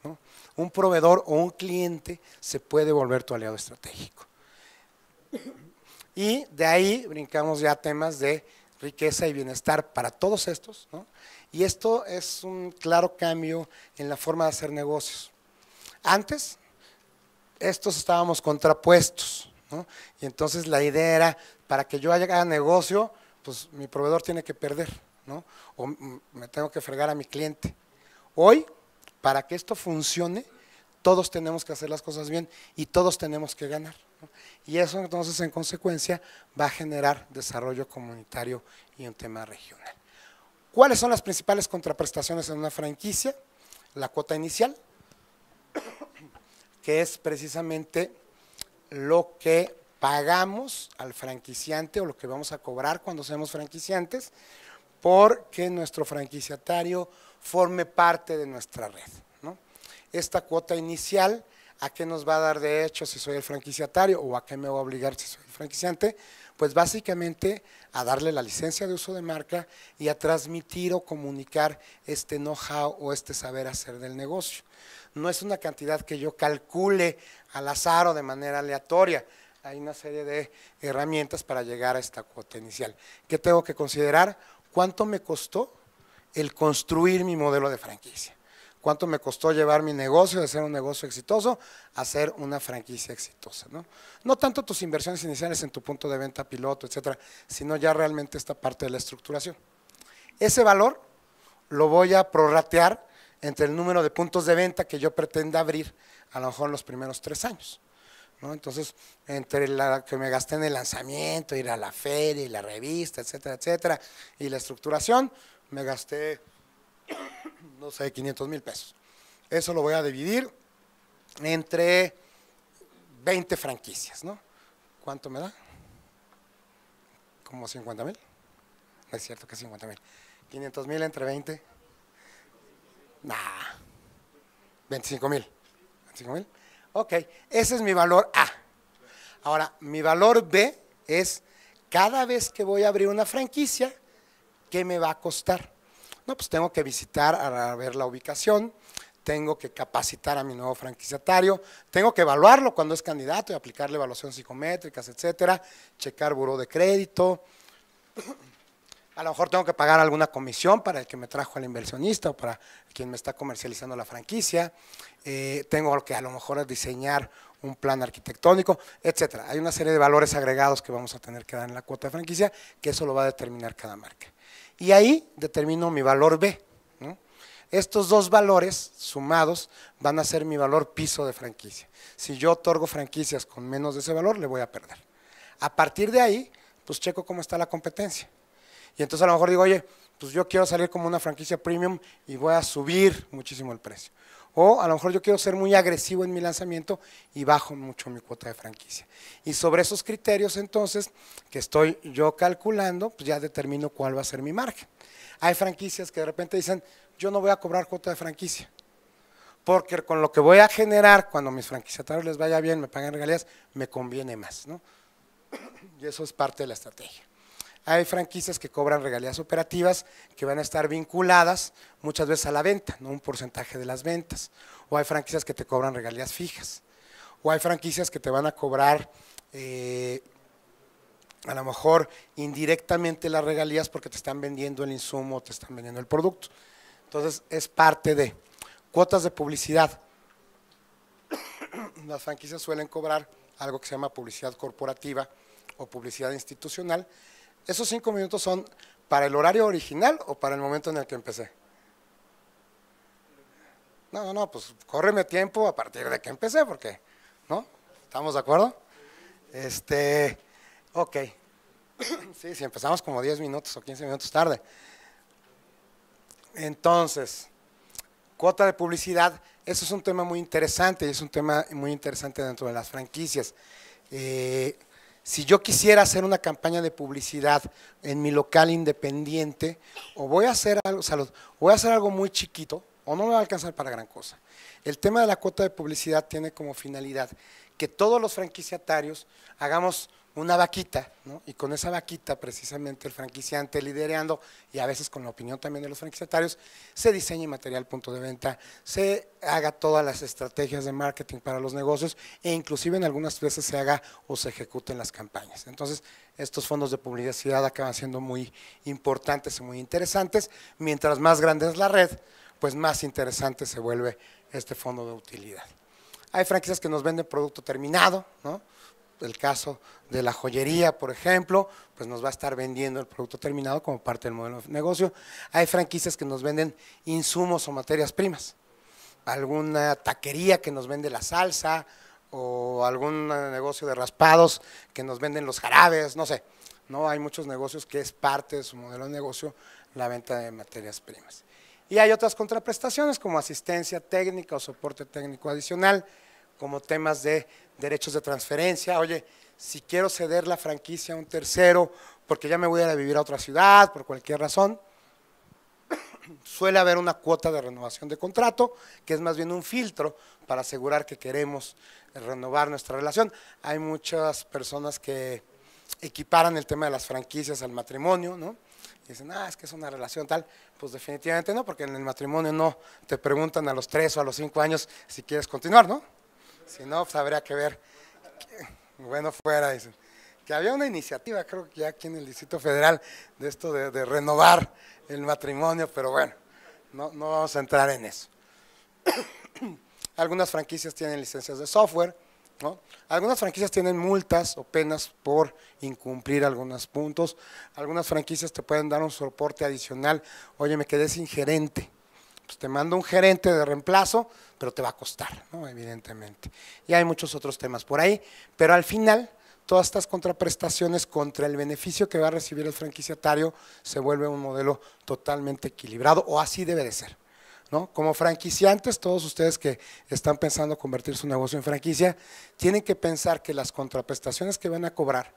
Un proveedor o un cliente se puede volver tu aliado estratégico. Y de ahí brincamos ya temas de riqueza y bienestar para todos estos. Y esto es un claro cambio en la forma de hacer negocios. Antes, estos estábamos contrapuestos. Y entonces la idea era, para que yo haga negocio, pues mi proveedor tiene que perder, ¿no? O me tengo que fregar a mi cliente. Hoy, para que esto funcione, todos tenemos que hacer las cosas bien y todos tenemos que ganar. Y eso entonces, en consecuencia, va a generar desarrollo comunitario y un tema regional. ¿Cuáles son las principales contraprestaciones en una franquicia? La cuota inicial, que es precisamente lo que pagamos al franquiciante o lo que vamos a cobrar cuando seamos franquiciantes porque nuestro franquiciatario forme parte de nuestra red. Esta cuota inicial, ¿a qué nos va a dar de hecho si soy el franquiciatario o a qué me va a obligar si soy el franquiciante? Pues básicamente a darle la licencia de uso de marca y a transmitir o comunicar este know-how o este saber hacer del negocio. No es una cantidad que yo calcule al azar o de manera aleatoria. Hay una serie de herramientas para llegar a esta cuota inicial. ¿Qué tengo que considerar? ¿Cuánto me costó el construir mi modelo de franquicia? ¿Cuánto me costó llevar mi negocio de ser un negocio exitoso a ser una franquicia exitosa? ¿no? tanto tus inversiones iniciales en tu punto de venta piloto, etcétera, sino ya realmente esta parte de la estructuración. Ese valor lo voy a prorratear entre el número de puntos de venta que yo pretenda abrir a lo mejor los primeros tres años. Entonces, entre la que me gasté en el lanzamiento, ir a la feria y la revista, etcétera, etcétera, y la estructuración, me gasté, no sé, 500 mil pesos. Eso lo voy a dividir entre 20 franquicias, ¿no? ¿Cuánto me da? ¿Como 50 mil? es cierto que 50 mil. 500 mil entre 20. Nah. 25 mil. Ok, ese es mi valor A. Ahora, mi valor B es cada vez que voy a abrir una franquicia, ¿qué me va a costar? No, pues tengo que visitar a ver la ubicación, tengo que capacitar a mi nuevo franquiciatario, tengo que evaluarlo cuando es candidato y aplicarle evaluaciones psicométricas, etcétera, checar buró de crédito. A lo mejor tengo que pagar alguna comisión para el que me trajo al inversionista o para quien me está comercializando la franquicia. Eh, tengo que a lo mejor diseñar un plan arquitectónico, etcétera. Hay una serie de valores agregados que vamos a tener que dar en la cuota de franquicia, que eso lo va a determinar cada marca. Y ahí determino mi valor B. Estos dos valores sumados van a ser mi valor piso de franquicia. Si yo otorgo franquicias con menos de ese valor, le voy a perder. A partir de ahí, pues checo cómo está la competencia. Y entonces a lo mejor digo, oye, pues yo quiero salir como una franquicia premium y voy a subir muchísimo el precio. O a lo mejor yo quiero ser muy agresivo en mi lanzamiento y bajo mucho mi cuota de franquicia. Y sobre esos criterios entonces que estoy yo calculando, pues ya determino cuál va a ser mi margen. Hay franquicias que de repente dicen, yo no voy a cobrar cuota de franquicia, porque con lo que voy a generar cuando mis franquiciatarios les vaya bien, me paguen regalías, me conviene más. ¿no? Y eso es parte de la estrategia hay franquicias que cobran regalías operativas que van a estar vinculadas muchas veces a la venta, no un porcentaje de las ventas. O hay franquicias que te cobran regalías fijas. O hay franquicias que te van a cobrar eh, a lo mejor indirectamente las regalías porque te están vendiendo el insumo, o te están vendiendo el producto. Entonces es parte de cuotas de publicidad. Las franquicias suelen cobrar algo que se llama publicidad corporativa o publicidad institucional, ¿Esos cinco minutos son para el horario original o para el momento en el que empecé? No, no, no, pues córreme tiempo a partir de que empecé, porque, ¿no? ¿Estamos de acuerdo? Este, ok. sí, si empezamos como 10 minutos o 15 minutos tarde. Entonces, cuota de publicidad, eso es un tema muy interesante y es un tema muy interesante dentro de las franquicias. Eh, si yo quisiera hacer una campaña de publicidad en mi local independiente, o voy a hacer algo, salud, voy a hacer algo muy chiquito, o no me va a alcanzar para gran cosa. El tema de la cuota de publicidad tiene como finalidad que todos los franquiciatarios hagamos una vaquita, ¿no? y con esa vaquita precisamente el franquiciante liderando, y a veces con la opinión también de los franquiciatarios, se diseña material punto de venta, se haga todas las estrategias de marketing para los negocios e inclusive en algunas veces se haga o se ejecuten las campañas. Entonces, estos fondos de publicidad acaban siendo muy importantes y muy interesantes. Mientras más grande es la red, pues más interesante se vuelve este fondo de utilidad. Hay franquicias que nos venden producto terminado, ¿no? el caso de la joyería, por ejemplo, pues nos va a estar vendiendo el producto terminado como parte del modelo de negocio. Hay franquicias que nos venden insumos o materias primas, alguna taquería que nos vende la salsa o algún negocio de raspados que nos venden los jarabes, no sé. No hay muchos negocios que es parte de su modelo de negocio la venta de materias primas. Y hay otras contraprestaciones como asistencia técnica o soporte técnico adicional como temas de derechos de transferencia. Oye, si quiero ceder la franquicia a un tercero porque ya me voy a vivir a otra ciudad por cualquier razón, suele haber una cuota de renovación de contrato, que es más bien un filtro para asegurar que queremos renovar nuestra relación. Hay muchas personas que equiparan el tema de las franquicias al matrimonio, ¿no? dicen, ah, es que es una relación tal. Pues definitivamente no, porque en el matrimonio no te preguntan a los tres o a los cinco años si quieres continuar, ¿no? Si no, pues habría que ver. Bueno, fuera, dicen. Que había una iniciativa, creo que ya aquí en el Distrito Federal, de esto de, renovar el matrimonio, pero bueno, no, no vamos a entrar en eso. Algunas franquicias tienen licencias de software, ¿no? Algunas franquicias tienen multas o penas por incumplir algunos puntos. Algunas franquicias te pueden dar un soporte adicional. Oye, me quedé sin gerente. Pues, te mando un gerente de reemplazo, pero te va a costar, evidentemente. Y hay muchos otros temas por ahí, pero al final todas estas contraprestaciones contra el beneficio que va a recibir el franquiciatario se vuelve un modelo totalmente equilibrado, o así debe de ser. Como franquiciantes, todos ustedes que están pensando convertir su negocio en franquicia, tienen que pensar que las contraprestaciones que van a cobrar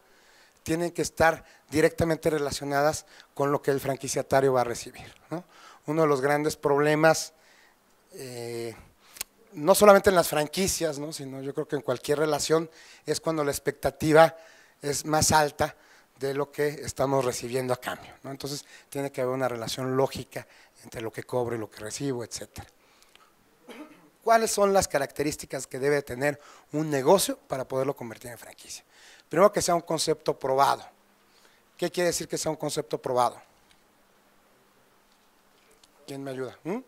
tienen que estar directamente relacionadas con lo que el franquiciatario va a recibir. ¿no? uno de los grandes problemas, eh, no solamente en las franquicias, sino yo creo que en cualquier relación, es cuando la expectativa es más alta de lo que estamos recibiendo a cambio. Entonces tiene que haber una relación lógica entre lo que cobro y lo que recibo, etc. ¿Cuáles son las características que debe tener un negocio para poderlo convertir en franquicia? Primero que sea un concepto probado. ¿Qué quiere decir que sea un concepto probado? me ayuda? ¿Mm?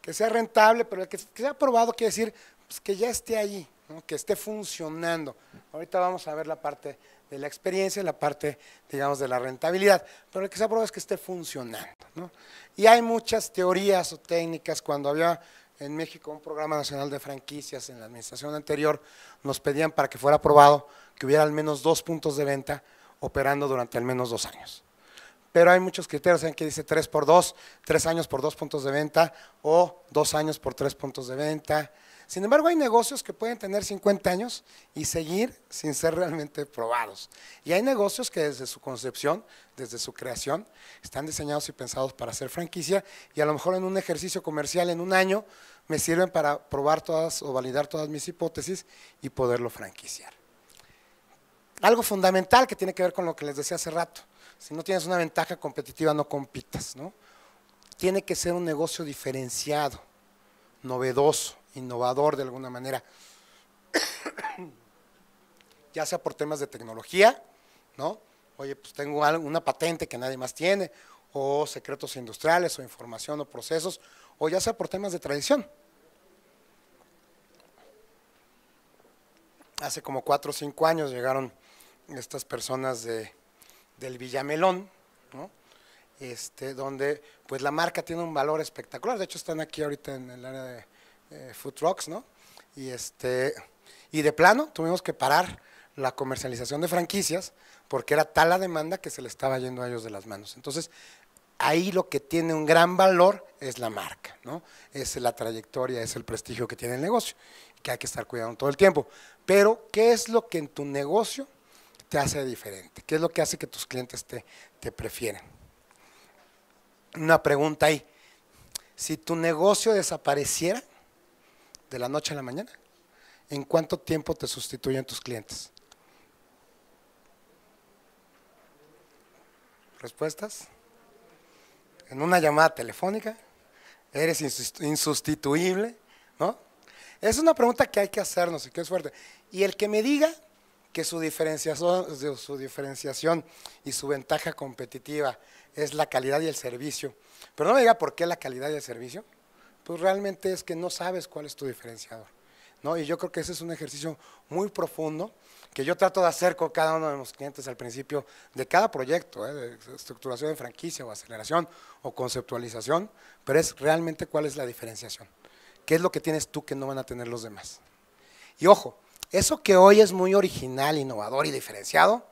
Que sea rentable, pero el que, sea aprobado quiere decir pues, que ya esté ahí que esté funcionando. Ahorita vamos a ver la parte de la experiencia la parte, digamos, de la rentabilidad. Pero el que se aprobado es que esté funcionando. Y hay muchas teorías o técnicas. Cuando había en México un programa nacional de franquicias en la administración anterior, nos pedían para que fuera aprobado que hubiera al menos dos puntos de venta operando durante al menos dos años pero hay muchos criterios en que dice 3 por 2, 3 años por 2 puntos de venta o 2 años por 3 puntos de venta. Sin embargo, hay negocios que pueden tener 50 años y seguir sin ser realmente probados. Y hay negocios que desde su concepción, desde su creación, están diseñados y pensados para ser franquicia y a lo mejor en un ejercicio comercial en un año me sirven para probar todas o validar todas mis hipótesis y poderlo franquiciar. Algo fundamental que tiene que ver con lo que les decía hace rato si no tienes una ventaja competitiva, no compitas, ¿no? Tiene que ser un negocio diferenciado, novedoso, innovador de alguna manera. ya sea por temas de tecnología, ¿no? Oye, pues tengo una patente que nadie más tiene, o secretos industriales, o información, o procesos, o ya sea por temas de tradición. Hace como cuatro o cinco años llegaron estas personas de, del Villamelón, este, donde pues la marca tiene un valor espectacular. De hecho, están aquí ahorita en el área de eh, Food Trucks, ¿no? Y, este, y de plano tuvimos que parar la comercialización de franquicias porque era tal la demanda que se le estaba yendo a ellos de las manos. Entonces, ahí lo que tiene un gran valor es la marca, ¿no? Es la trayectoria, es el prestigio que tiene el negocio, que hay que estar cuidando todo el tiempo. Pero, ¿qué es lo que en tu negocio hace diferente? ¿Qué es lo que hace que tus clientes te, te prefieran? Una pregunta ahí. Si tu negocio desapareciera de la noche a la mañana, ¿en cuánto tiempo te sustituyen tus clientes? ¿Respuestas? en una llamada telefónica, eres insustituible, ¿no? Es una pregunta que hay que hacernos y que es fuerte. Y el que me diga que su diferenciación, y su ventaja competitiva es la calidad y el servicio. Pero no me diga por qué la calidad y el servicio. Pues realmente es que no sabes cuál es tu diferenciador. ¿no? Y yo creo que ese es un ejercicio muy profundo que yo trato de hacer con cada uno de los clientes al principio de cada proyecto, ¿eh? de estructuración de franquicia o aceleración o conceptualización, pero es realmente cuál es la diferenciación. ¿Qué es lo que tienes tú que no van a tener los demás? Y ojo, eso que hoy es muy original, innovador y diferenciado,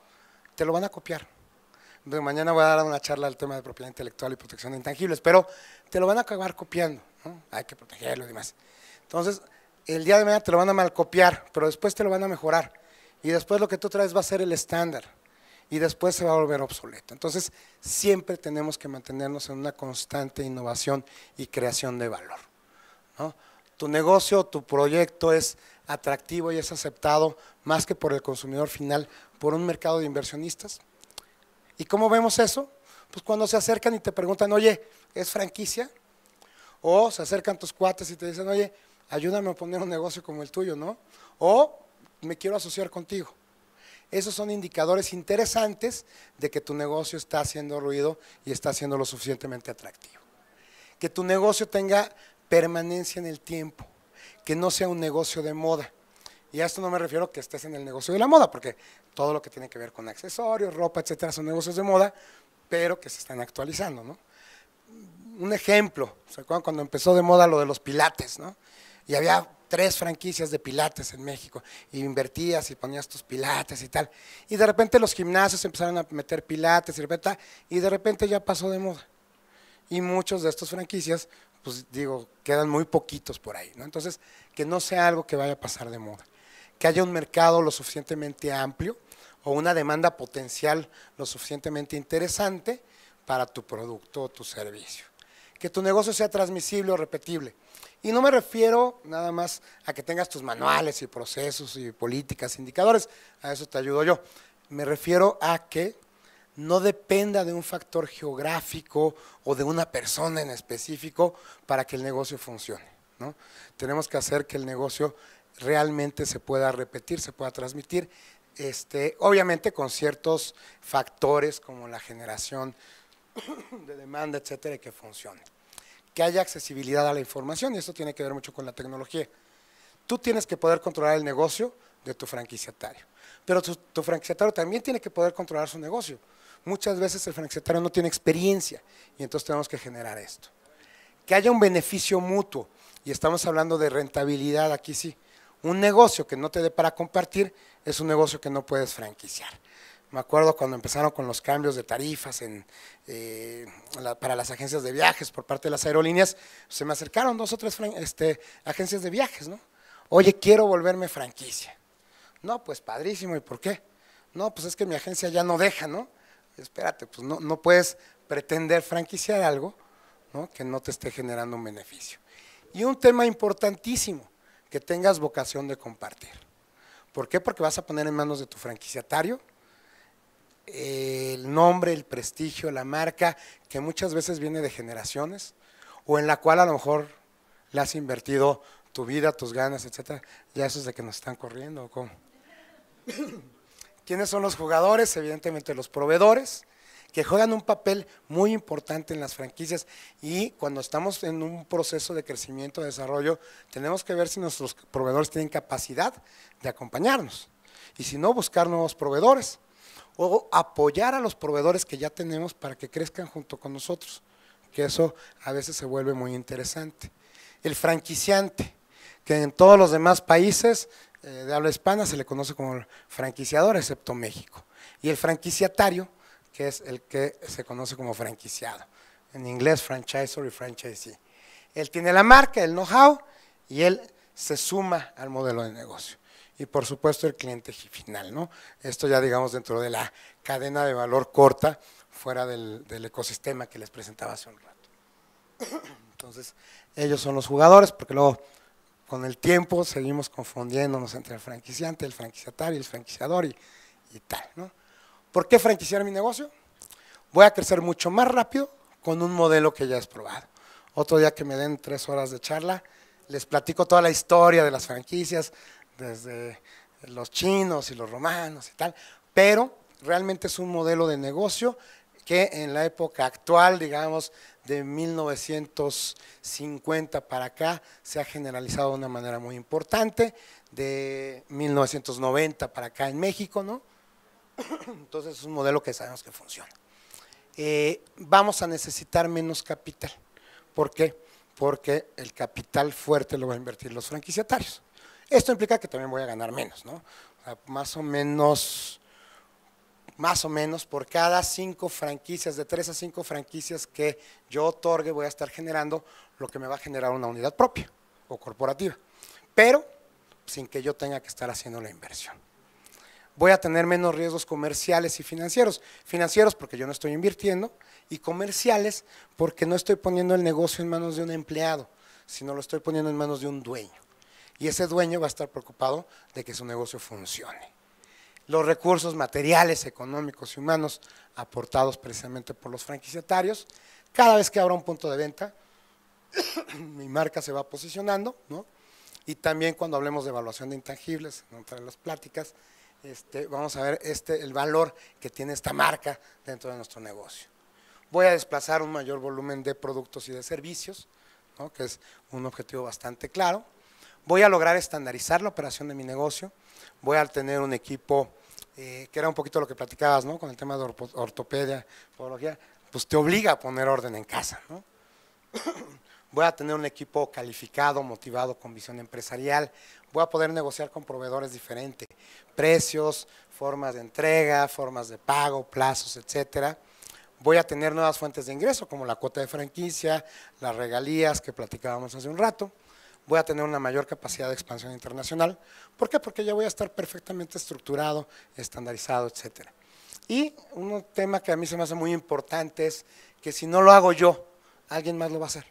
te lo van a copiar. De mañana voy a dar una charla al tema de propiedad intelectual y protección de intangibles, pero te lo van a acabar copiando. Hay que protegerlo y demás. Entonces, el día de mañana te lo van a mal copiar, pero después te lo van a mejorar. Y después lo que tú traes va a ser el estándar. Y después se va a volver obsoleto. Entonces, siempre tenemos que mantenernos en una constante innovación y creación de valor. Tu negocio, tu proyecto es atractivo y es aceptado más que por el consumidor final, por un mercado de inversionistas. ¿Y cómo vemos eso? Pues cuando se acercan y te preguntan, oye, ¿es franquicia? O se acercan tus cuates y te dicen, oye, ayúdame a poner un negocio como el tuyo, ¿no? O me quiero asociar contigo. Esos son indicadores interesantes de que tu negocio está haciendo ruido y está siendo lo suficientemente atractivo. Que tu negocio tenga permanencia en el tiempo que no sea un negocio de moda. Y a esto no me refiero que estés en el negocio de la moda, porque todo lo que tiene que ver con accesorios, ropa, etcétera, son negocios de moda, pero que se están actualizando, ¿no? Un ejemplo, ¿se acuerdan cuando empezó de moda lo de los pilates, ¿no? Y había tres franquicias de pilates en México, y invertías y ponías tus pilates y tal. Y de repente los gimnasios empezaron a meter pilates y y de repente ya pasó de moda. Y muchos de estos franquicias pues digo, quedan muy poquitos por ahí, ¿no? Entonces, que no sea algo que vaya a pasar de moda, que haya un mercado lo suficientemente amplio o una demanda potencial lo suficientemente interesante para tu producto o tu servicio. Que tu negocio sea transmisible o repetible. Y no me refiero nada más a que tengas tus manuales y procesos y políticas, indicadores, a eso te ayudo yo. Me refiero a que no dependa de un factor geográfico o de una persona en específico para que el negocio funcione. Tenemos que hacer que el negocio realmente se pueda repetir, se pueda transmitir, este, obviamente con ciertos factores como la generación de demanda, etcétera, que funcione. Que haya accesibilidad a la información, y esto tiene que ver mucho con la tecnología. Tú tienes que poder controlar el negocio de tu franquiciatario, pero tu franquiciatario también tiene que poder controlar su negocio muchas veces el franquiciatario no tiene experiencia y entonces tenemos que generar esto. Que haya un beneficio mutuo y estamos hablando de rentabilidad aquí sí. Un negocio que no te dé para compartir es un negocio que no puedes franquiciar. Me acuerdo cuando empezaron con los cambios de tarifas eh, para las agencias de viajes por parte de las aerolíneas, se me acercaron dos o tres este, agencias de viajes, ¿no? Oye, quiero volverme franquicia. No, pues padrísimo, ¿y por qué? No, pues es que mi agencia ya no deja, ¿no? espérate, pues no, no puedes pretender franquiciar algo ¿no? que no te esté generando un beneficio. Y un tema importantísimo, que tengas vocación de compartir. ¿Por qué? Porque vas a poner en manos de tu franquiciatario el nombre, el prestigio, la marca, que muchas veces viene de generaciones, o en la cual a lo mejor le has invertido tu vida, tus ganas, etcétera. Ya eso es de que nos están corriendo, ¿o cómo? ¿Quiénes son los jugadores? Evidentemente los proveedores, que juegan un papel muy importante en las franquicias y cuando estamos en un proceso de crecimiento, de desarrollo, tenemos que ver si nuestros proveedores tienen capacidad de acompañarnos y si no, buscar nuevos proveedores o apoyar a los proveedores que ya tenemos para que crezcan junto con nosotros, que eso a veces se vuelve muy interesante. El franquiciante, que en todos los demás países eh, de habla hispana se le conoce como franquiciador, excepto México. Y el franquiciatario, que es el que se conoce como franquiciado. En inglés, franchisor y franchisee. Él tiene la marca, el know-how, y él se suma al modelo de negocio. Y por supuesto el cliente final, ¿no? Esto ya digamos dentro de la cadena de valor corta, fuera del ecosistema que les presentaba hace un rato. Entonces, ellos son los jugadores, porque luego con el tiempo seguimos confundiéndonos entre el franquiciante, el franquiciatario, el franquiciador y, tal. ¿Por qué franquiciar mi negocio? Voy a crecer mucho más rápido con un modelo que ya es probado. Otro día que me den tres horas de charla, les platico toda la historia de las franquicias, desde los chinos y los romanos y tal, pero realmente es un modelo de negocio que en la época actual, digamos, de 1950 para acá se ha generalizado de una manera muy importante, de 1990 para acá en México, ¿no? Entonces es un modelo que sabemos que funciona. Eh, vamos a necesitar menos capital. ¿Por qué? Porque el capital fuerte lo van a invertir los franquiciatarios. Esto implica que también voy a ganar menos, ¿no? más o menos más o menos por cada cinco franquicias, de tres a cinco franquicias que yo otorgue, voy a estar generando lo que me va a generar una unidad propia o corporativa, pero sin que yo tenga que estar haciendo la inversión. Voy a tener menos riesgos comerciales y financieros. Financieros porque yo no estoy invirtiendo y comerciales porque no estoy poniendo el negocio en manos de un empleado, sino lo estoy poniendo en manos de un dueño. Y ese dueño va a estar preocupado de que su negocio funcione los recursos materiales, económicos y humanos aportados precisamente por los franquiciatarios. Cada vez que abra un punto de venta, mi marca se va posicionando, ¿no? Y también cuando hablemos de evaluación de intangibles, entre las pláticas, este, vamos a ver este, el valor que tiene esta marca dentro de nuestro negocio. Voy a desplazar un mayor volumen de productos y de servicios, que es un objetivo bastante claro. Voy a lograr estandarizar la operación de mi negocio. Voy a tener un equipo eh, que era un poquito lo que platicabas, ¿no? Con el tema de ortopedia, podología, pues te obliga a poner orden en casa, ¿no? Voy a tener un equipo calificado, motivado, con visión empresarial. Voy a poder negociar con proveedores diferentes, precios, formas de entrega, formas de pago, plazos, etcétera. Voy a tener nuevas fuentes de ingreso, como la cuota de franquicia, las regalías que platicábamos hace un rato voy a tener una mayor capacidad de expansión internacional. ¿Por qué? Porque ya voy a estar perfectamente estructurado, estandarizado, etc. Y un tema que a mí se me hace muy importante es que si no lo hago yo, alguien más lo va a hacer.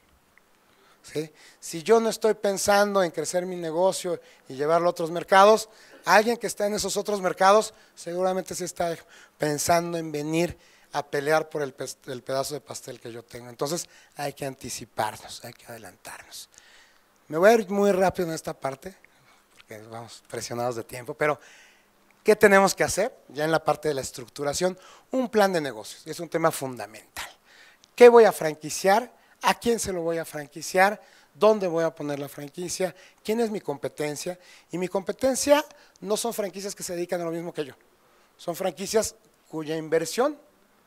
Si yo no estoy pensando en crecer mi negocio y llevarlo a otros mercados, alguien que está en esos otros mercados seguramente se está pensando en venir a pelear por el pedazo de pastel que yo tengo. Entonces hay que anticiparnos, hay que adelantarnos. Me voy a ir muy rápido en esta parte, porque vamos presionados de tiempo, pero ¿qué tenemos que hacer? Ya en la parte de la estructuración, un plan de negocios, es un tema fundamental. ¿Qué voy a franquiciar? ¿A quién se lo voy a franquiciar? ¿Dónde voy a poner la franquicia? ¿Quién es mi competencia? Y mi competencia no son franquicias que se dedican a lo mismo que yo. Son franquicias cuya inversión,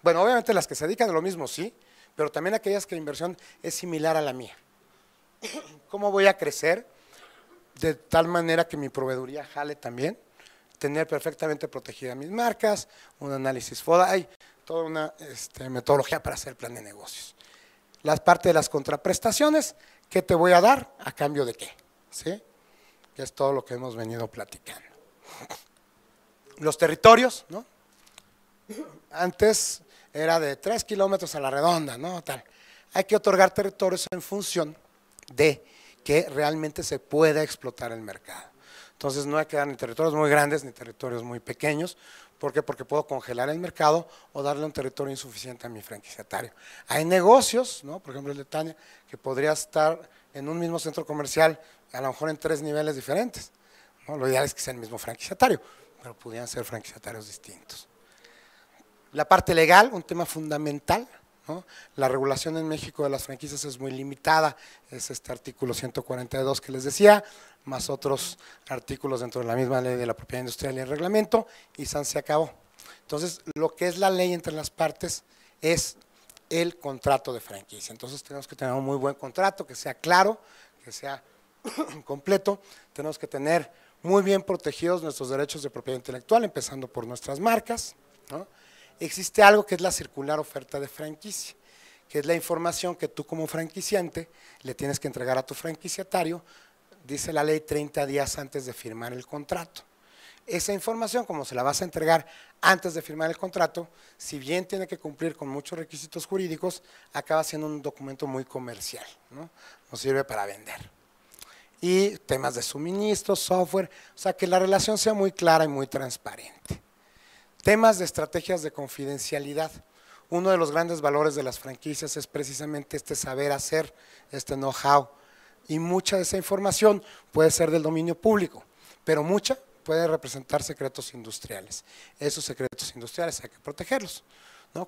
bueno, obviamente las que se dedican a lo mismo sí, pero también aquellas que la inversión es similar a la mía. ¿Cómo voy a crecer? De tal manera que mi proveeduría jale también. Tener perfectamente protegidas mis marcas, un análisis FODA, hay toda una este, metodología para hacer plan de negocios. Las parte de las contraprestaciones, ¿qué te voy a dar? ¿A cambio de qué? ¿Sí? Que es todo lo que hemos venido platicando. Los territorios, ¿no? Antes era de 3 kilómetros a la redonda, ¿no? Tal. Hay que otorgar territorios en función de que realmente se pueda explotar el mercado. Entonces no hay que dar ni territorios muy grandes ni territorios muy pequeños. ¿Por qué? Porque puedo congelar el mercado o darle un territorio insuficiente a mi franquiciatario. Hay negocios, por ejemplo el de Tania, que podría estar en un mismo centro comercial, a lo mejor en tres niveles diferentes. Lo ideal es que sea el mismo franquiciatario, pero podrían ser franquiciatarios distintos. La parte legal, un tema fundamental, la regulación en México de las franquicias es muy limitada, es este artículo 142 que les decía, más otros artículos dentro de la misma ley de la propiedad industrial y el reglamento, y San se acabó. Entonces, lo que es la ley entre las partes es el contrato de franquicia. Entonces, tenemos que tener un muy buen contrato, que sea claro, que sea completo. Tenemos que tener muy bien protegidos nuestros derechos de propiedad intelectual, empezando por nuestras marcas, ¿no? existe algo que es la circular oferta de franquicia, que es la información que tú como franquiciante le tienes que entregar a tu franquiciatario, dice la ley 30 días antes de firmar el contrato. Esa información, como se la vas a entregar antes de firmar el contrato, si bien tiene que cumplir con muchos requisitos jurídicos, acaba siendo un documento muy comercial, ¿no? Nos sirve para vender. Y temas de suministro, software, o sea, que la relación sea muy clara y muy transparente. Temas de estrategias de confidencialidad. Uno de los grandes valores de las franquicias es precisamente este saber hacer, este know-how. Y mucha de esa información puede ser del dominio público, pero mucha puede representar secretos industriales. Esos secretos industriales hay que protegerlos.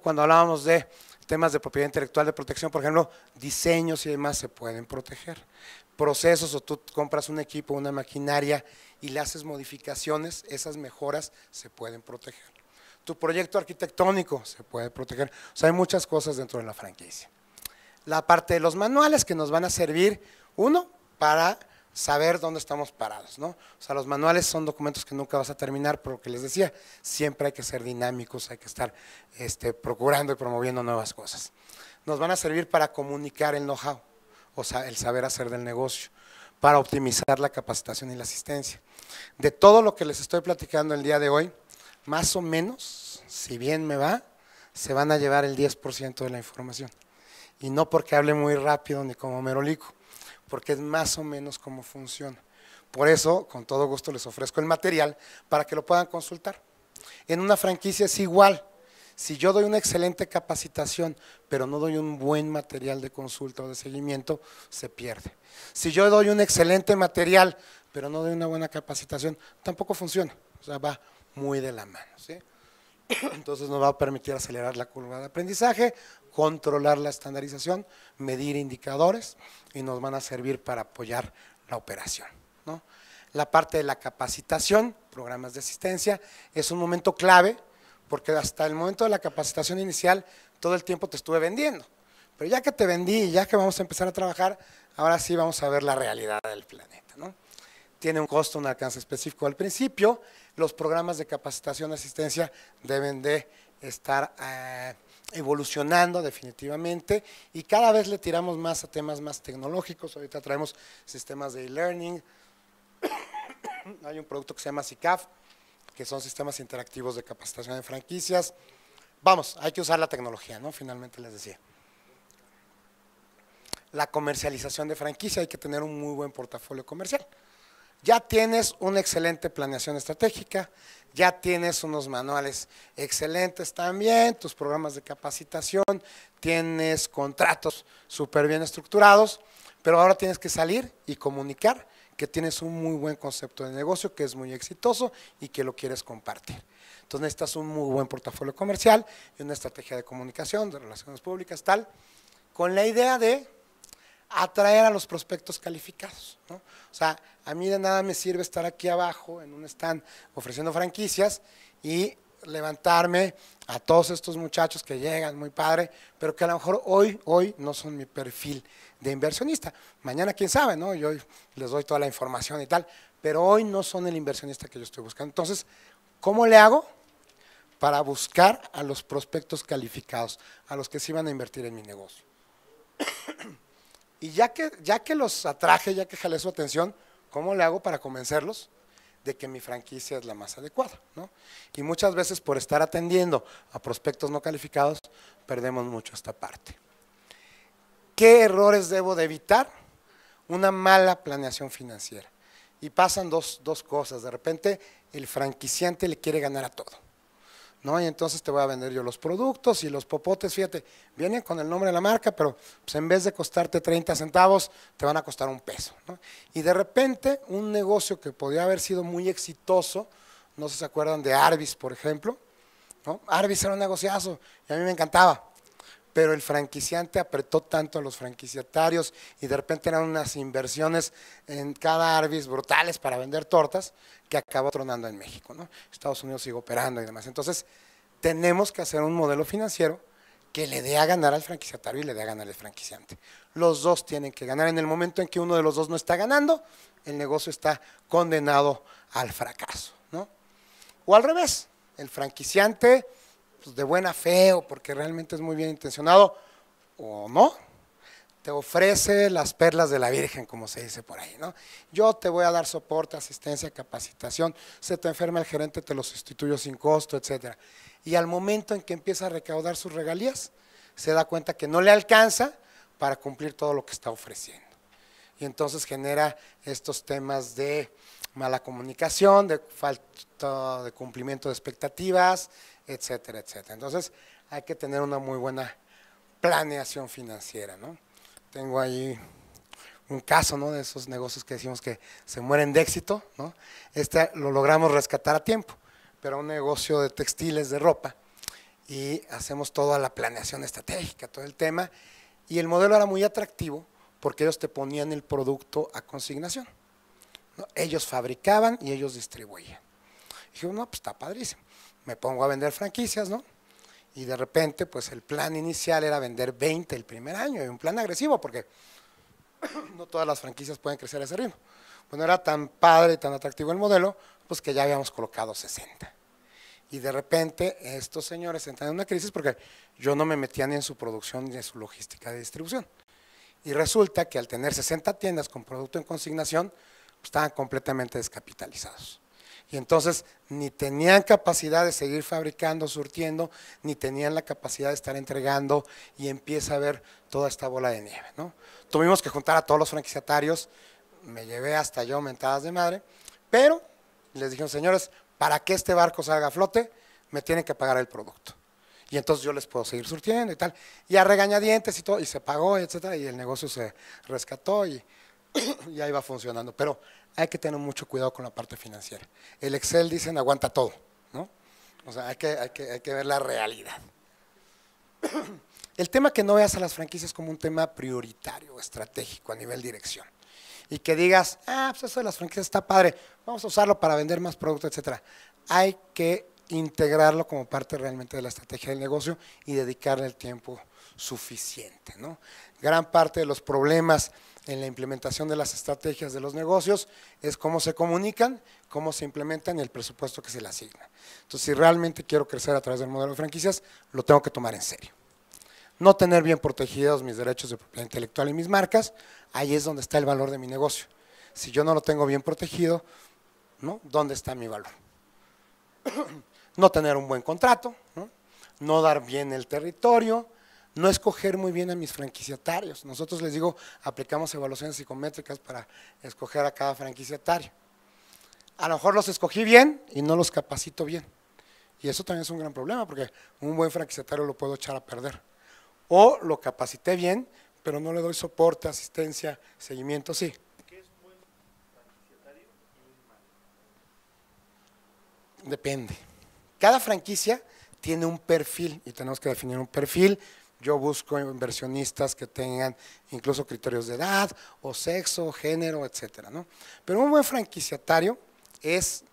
Cuando hablábamos de temas de propiedad intelectual, de protección, por ejemplo, diseños y demás se pueden proteger. Procesos o tú compras un equipo, una maquinaria y le haces modificaciones, esas mejoras se pueden proteger tu proyecto arquitectónico se puede proteger. O sea, hay muchas cosas dentro de la franquicia. La parte de los manuales que nos van a servir, uno, para saber dónde estamos parados, ¿no? O sea, los manuales son documentos que nunca vas a terminar, por que les decía, siempre hay que ser dinámicos, hay que estar este, procurando y promoviendo nuevas cosas. Nos van a servir para comunicar el know-how, o sea, el saber hacer del negocio, para optimizar la capacitación y la asistencia. De todo lo que les estoy platicando el día de hoy, más o menos, si bien me va, se van a llevar el 10% de la información. Y no porque hable muy rápido ni como merolico, porque es más o menos como funciona. Por eso, con todo gusto les ofrezco el material para que lo puedan consultar. En una franquicia es igual. Si yo doy una excelente capacitación, pero no doy un buen material de consulta o de seguimiento, se pierde. Si yo doy un excelente material, pero no doy una buena capacitación, tampoco funciona. O sea, va, muy de la mano. ¿sí? Entonces nos va a permitir acelerar la curva de aprendizaje, controlar la estandarización, medir indicadores y nos van a servir para apoyar la operación. La parte de la capacitación, programas de asistencia, es un momento clave porque hasta el momento de la capacitación inicial todo el tiempo te estuve vendiendo. Pero ya que te vendí y ya que vamos a empezar a trabajar, ahora sí vamos a ver la realidad del planeta. Tiene un costo, un alcance específico al principio, los programas de capacitación asistencia deben de estar eh, evolucionando definitivamente y cada vez le tiramos más a temas más tecnológicos. Ahorita traemos sistemas de e-learning. Hay un producto que se llama SICAF, que son sistemas interactivos de capacitación de franquicias. Vamos, hay que usar la tecnología, ¿no? Finalmente les decía. La comercialización de franquicia, hay que tener un muy buen portafolio comercial ya tienes una excelente planeación estratégica, ya tienes unos manuales excelentes también, tus programas de capacitación, tienes contratos súper bien estructurados, pero ahora tienes que salir y comunicar que tienes un muy buen concepto de negocio, que es muy exitoso y que lo quieres compartir. Entonces necesitas un muy buen portafolio comercial y una estrategia de comunicación, de relaciones públicas, tal, con la idea de atraer a los prospectos calificados. O sea, a mí de nada me sirve estar aquí abajo en un stand ofreciendo franquicias y levantarme a todos estos muchachos que llegan, muy padre, pero que a lo mejor hoy, hoy no son mi perfil de inversionista. Mañana quién sabe, ¿no? Yo les doy toda la información y tal, pero hoy no son el inversionista que yo estoy buscando. Entonces, ¿cómo le hago para buscar a los prospectos calificados, a los que sí van a invertir en mi negocio? Y ya que, ya que los atraje, ya que jalé su atención, ¿cómo le hago para convencerlos de que mi franquicia es la más adecuada? Y muchas veces por estar atendiendo a prospectos no calificados, perdemos mucho esta parte. ¿Qué errores debo de evitar? Una mala planeación financiera. Y pasan dos, dos cosas. De repente el franquiciante le quiere ganar a todo ¿no? Y entonces te voy a vender yo los productos y los popotes, fíjate, vienen con el nombre de la marca, pero pues, en vez de costarte 30 centavos, te van a costar un peso. Y de repente, un negocio que podía haber sido muy exitoso, no sé si se acuerdan de Arbis, por ejemplo, ¿no? Arvis era un negociazo y a mí me encantaba pero el franquiciante apretó tanto a los franquiciatarios y de repente eran unas inversiones en cada Arbis brutales para vender tortas que acabó tronando en México. ¿no? Estados Unidos sigue operando y demás. Entonces, tenemos que hacer un modelo financiero que le dé a ganar al franquiciatario y le dé a ganar al franquiciante. Los dos tienen que ganar. En el momento en que uno de los dos no está ganando, el negocio está condenado al fracaso. ¿no? O al revés, el franquiciante pues, de buena fe o porque realmente es muy bien intencionado o no, te ofrece las perlas de la Virgen, como se dice por ahí, ¿no? Yo te voy a dar soporte, asistencia, capacitación, se te enferma el gerente, te lo sustituyo sin costo, etc. Y al momento en que empieza a recaudar sus regalías, se da cuenta que no le alcanza para cumplir todo lo que está ofreciendo. Y entonces genera estos temas de mala comunicación, de falta de cumplimiento de expectativas, etcétera, etcétera. Entonces, hay que tener una muy buena planeación financiera, ¿no? Tengo ahí un caso, ¿no? De esos negocios que decimos que se mueren de éxito, ¿no? Este lo logramos rescatar a tiempo, pero un negocio de textiles, de ropa, y hacemos toda la planeación estratégica, todo el tema, y el modelo era muy atractivo porque ellos te ponían el producto a consignación. Ellos fabricaban y ellos distribuían. dije, no, pues está padrísimo. Me pongo a vender franquicias, ¿no? Y de repente, pues el plan inicial era vender 20 el primer año, y un plan agresivo, porque no todas las franquicias pueden crecer a ese ritmo. Bueno, era tan padre y tan atractivo el modelo, pues que ya habíamos colocado 60. Y de repente estos señores entran en una crisis porque yo no me metía ni en su producción ni en su logística de distribución. Y resulta que al tener 60 tiendas con producto en consignación, estaban completamente descapitalizados. Y entonces ni tenían capacidad de seguir fabricando, surtiendo, ni tenían la capacidad de estar entregando y empieza a ver toda esta bola de nieve. ¿no? Tuvimos que juntar a todos los franquiciatarios, me llevé hasta yo mentadas de madre, pero les dijeron, señores, para que este barco salga a flote, me tienen que pagar el producto. Y entonces yo les puedo seguir surtiendo y tal. Y a regañadientes y todo, y se pagó, etcétera, y el negocio se rescató y y ahí va funcionando. Pero hay que tener mucho cuidado con la parte financiera. El Excel dicen aguanta todo, ¿no? O sea, hay que, ver la realidad. El tema que no veas a las franquicias como un tema prioritario, estratégico, a nivel dirección. Y que digas, ah, pues eso de las franquicias está padre, vamos a usarlo para vender más productos, etcétera. Hay que integrarlo como parte realmente de la estrategia del negocio y dedicarle el tiempo suficiente. ¿no? Gran parte de los problemas en la implementación de las estrategias de los negocios es cómo se comunican, cómo se implementan y el presupuesto que se le asigna. Entonces, si realmente quiero crecer a través del modelo de franquicias, lo tengo que tomar en serio. No tener bien protegidos mis derechos de propiedad intelectual y mis marcas, ahí es donde está el valor de mi negocio. Si yo no lo tengo bien protegido, ¿no? ¿dónde está mi valor? no tener un buen contrato, ¿no? no dar bien el territorio, no escoger muy bien a mis franquiciatarios. Nosotros les digo, aplicamos evaluaciones psicométricas para escoger a cada franquiciatario. A lo mejor los escogí bien y no los capacito bien. Y eso también es un gran problema porque un buen franquiciatario lo puedo echar a perder. O lo capacité bien, pero no le doy soporte, asistencia, seguimiento, sí. ¿Qué es buen franquiciatario Depende. Cada franquicia tiene un perfil y tenemos que definir un perfil yo busco inversionistas que tengan incluso criterios de edad o sexo, género, etcétera. ¿no? Pero un buen franquiciatario es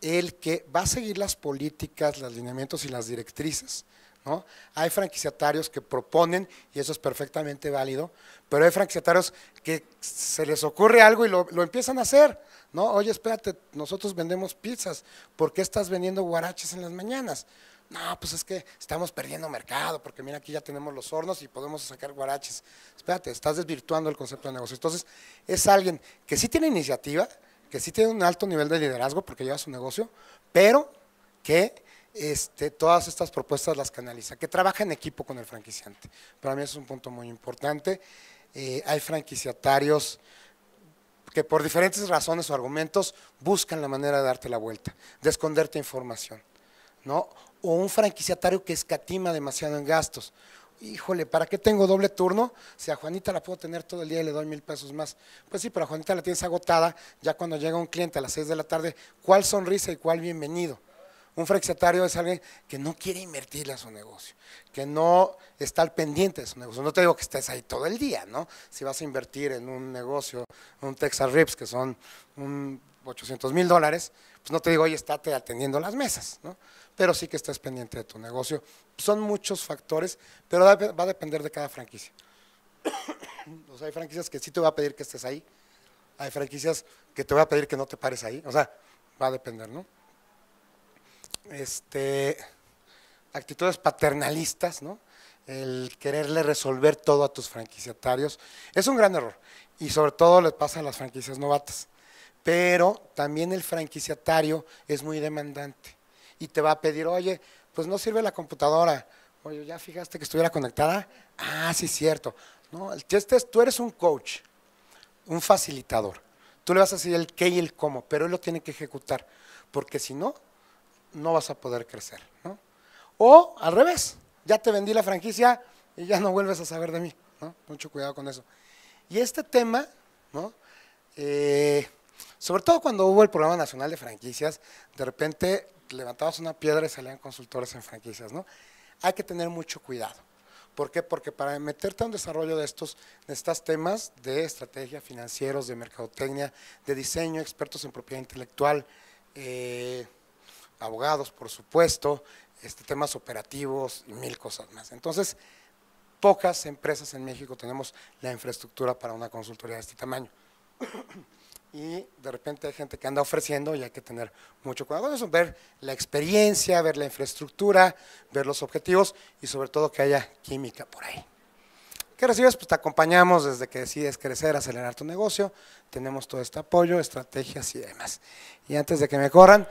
el que va a seguir las políticas, los lineamientos y las directrices. ¿no? Hay franquiciatarios que proponen, y eso es perfectamente válido, pero hay franquiciatarios que se les ocurre algo y lo, lo empiezan a hacer. ¿no? Oye, espérate, nosotros vendemos pizzas, ¿por qué estás vendiendo guaraches en las mañanas? No, pues es que estamos perdiendo mercado, porque mira, aquí ya tenemos los hornos y podemos sacar guaraches. Espérate, estás desvirtuando el concepto de negocio. Entonces, es alguien que sí tiene iniciativa, que sí tiene un alto nivel de liderazgo porque lleva su negocio, pero que este, todas estas propuestas las canaliza, que trabaja en equipo con el franquiciante. Para mí es un punto muy importante. Eh, hay franquiciatarios que por diferentes razones o argumentos buscan la manera de darte la vuelta, de esconderte información, ¿no? o un franquiciatario que escatima demasiado en gastos. Híjole, ¿para qué tengo doble turno? Si a Juanita la puedo tener todo el día y le doy mil pesos más. Pues sí, pero a Juanita la tienes agotada ya cuando llega un cliente a las seis de la tarde. ¿Cuál sonrisa y cuál bienvenido? Un franquiciatario es alguien que no quiere invertirle a su negocio, que no está al pendiente de su negocio. No te digo que estés ahí todo el día, ¿no? Si vas a invertir en un negocio, un Texas Rips, que son un 800 mil dólares, pues no te digo, oye, estate atendiendo las mesas, ¿no? pero sí que estés pendiente de tu negocio. Son muchos factores, pero va a depender de cada franquicia. o hay franquicias que sí te va a pedir que estés ahí, hay franquicias que te va a pedir que no te pares ahí, o sea, va a depender, ¿no? Este, actitudes paternalistas, ¿no? El quererle resolver todo a tus franquiciatarios es un gran error y sobre todo le pasa a las franquicias novatas. Pero también el franquiciatario es muy demandante y te va a pedir, oye, pues no sirve la computadora. Oye, ¿ya fijaste que estuviera conectada? Ah, sí, cierto. No, tú eres un coach, un facilitador. Tú le vas a decir el qué y el cómo, pero él lo tiene que ejecutar, porque si no, no vas a poder crecer. O al revés, ya te vendí la franquicia y ya no vuelves a saber de mí. Mucho cuidado con eso. Y este tema, ¿no? Eh, sobre todo cuando hubo el Programa Nacional de Franquicias, de repente levantabas una piedra y salían consultores en franquicias, ¿no? Hay que tener mucho cuidado. ¿Por qué? Porque para meterte a un desarrollo de estos, necesitas temas de estrategia, financieros, de mercadotecnia, de diseño, expertos en propiedad intelectual, eh, abogados, por supuesto, este, temas operativos y mil cosas más. Entonces, pocas empresas en México tenemos la infraestructura para una consultoría de este tamaño y de repente hay gente que anda ofreciendo y hay que tener mucho cuidado con eso, ver la experiencia, ver la infraestructura, ver los objetivos y sobre todo que haya química por ahí. ¿Qué recibes? Pues te acompañamos desde que decides crecer, acelerar tu negocio, tenemos todo este apoyo, estrategias y demás. Y antes de que me corran,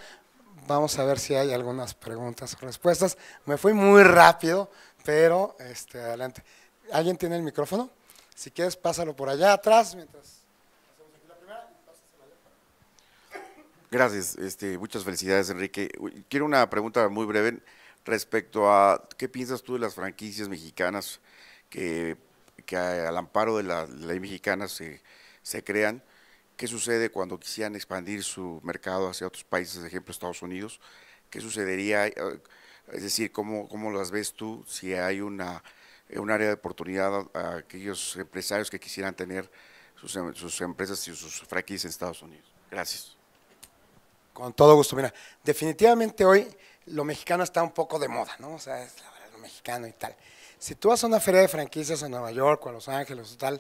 vamos a ver si hay algunas preguntas o respuestas. Me fui muy rápido, pero este, adelante. ¿Alguien tiene el micrófono? Si quieres, pásalo por allá atrás mientras... Gracias, este, muchas felicidades Enrique. Quiero una pregunta muy breve respecto a qué piensas tú de las franquicias mexicanas que, al amparo de la, ley mexicana se, se crean. ¿Qué sucede cuando quisieran expandir su mercado hacia otros países, por ejemplo Estados Unidos? ¿Qué sucedería? Es decir, ¿cómo, las ves tú si hay una, un área de oportunidad a aquellos empresarios que quisieran tener sus, em, sus empresas y sus franquicias en Estados Unidos? Gracias. Con todo gusto. Mira, definitivamente hoy lo mexicano está un poco de moda, ¿no? O sea, es la verdad, lo mexicano y tal. Si tú vas a una feria de franquicias en Nueva York o a Los Ángeles o tal,